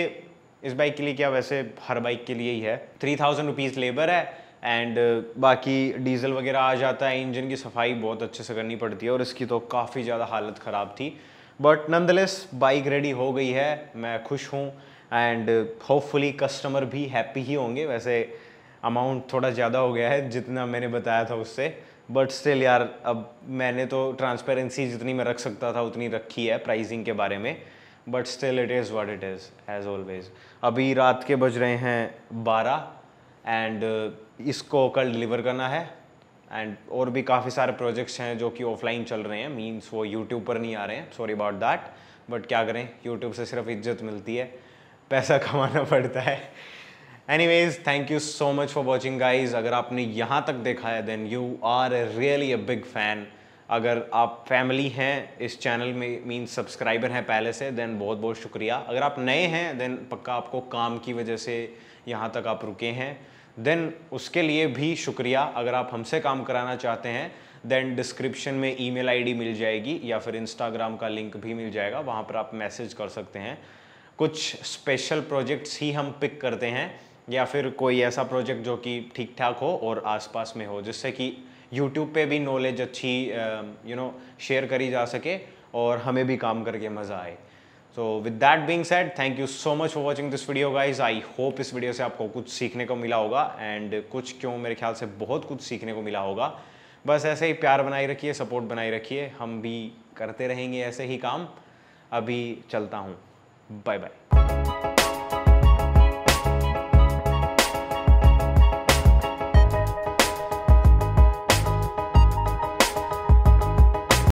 इस बाइक के लिए क्या वैसे हर बाइक के लिए ही है थ्री थाउजेंड रुपीज़ लेबर है एंड uh, बाकी डीजल वगैरह आ जाता है इंजन की सफाई बहुत अच्छे से करनी पड़ती है और इसकी तो काफ़ी ज़्यादा हालत ख़राब थी बट नंदलेस बाइक रेडी हो गई है मैं खुश हूँ एंड होपफुली कस्टमर भी हैप्पी ही होंगे वैसे अमाउंट थोड़ा ज़्यादा हो गया है जितना मैंने बताया था उससे बट स्टिल यार अब मैंने तो ट्रांसपेरेंसी जितनी मैं रख सकता था उतनी रखी है प्राइसिंग के बारे में but still it is what it is as always अभी रात के बज रहे हैं बारह एंड uh, इसको कल डिलीवर करना है एंड और भी काफ़ी सारे प्रोजेक्ट्स हैं जो कि ऑफलाइन चल रहे हैं मीन्स वो यूट्यूब पर नहीं आ रहे हैं सॉरी अबाउट दैट बट क्या करें यूट्यूब से सिर्फ इज्जत मिलती है पैसा कमाना पड़ता है anyways thank you so much for watching guys अगर आपने यहाँ तक देखा है then you are a really a big fan अगर आप फैमिली हैं इस चैनल में मीन सब्सक्राइबर हैं पहले से देन बहुत बहुत शुक्रिया अगर आप नए हैं देन पक्का आपको काम की वजह से यहाँ तक आप रुके हैं देन उसके लिए भी शुक्रिया अगर आप हमसे काम कराना चाहते हैं देन डिस्क्रिप्शन में ईमेल आईडी मिल जाएगी या फिर इंस्टाग्राम का लिंक भी मिल जाएगा वहाँ पर आप मैसेज कर सकते हैं कुछ स्पेशल प्रोजेक्ट्स ही हम पिक करते हैं या फिर कोई ऐसा प्रोजेक्ट जो कि ठीक ठाक हो और आसपास में हो जिससे कि यूट्यूब पे भी नॉलेज अच्छी यू नो शेयर करी जा सके और हमें भी काम करके मज़ा आए so with that being said thank you so much for watching this video guys I hope इस वीडियो से आपको कुछ सीखने को मिला होगा एंड कुछ क्यों मेरे ख्याल से बहुत कुछ सीखने को मिला होगा बस ऐसे ही प्यार बनाए रखिए सपोर्ट बनाए रखिए हम भी करते रहेंगे ऐसे ही काम अभी चलता हूँ बाय बाय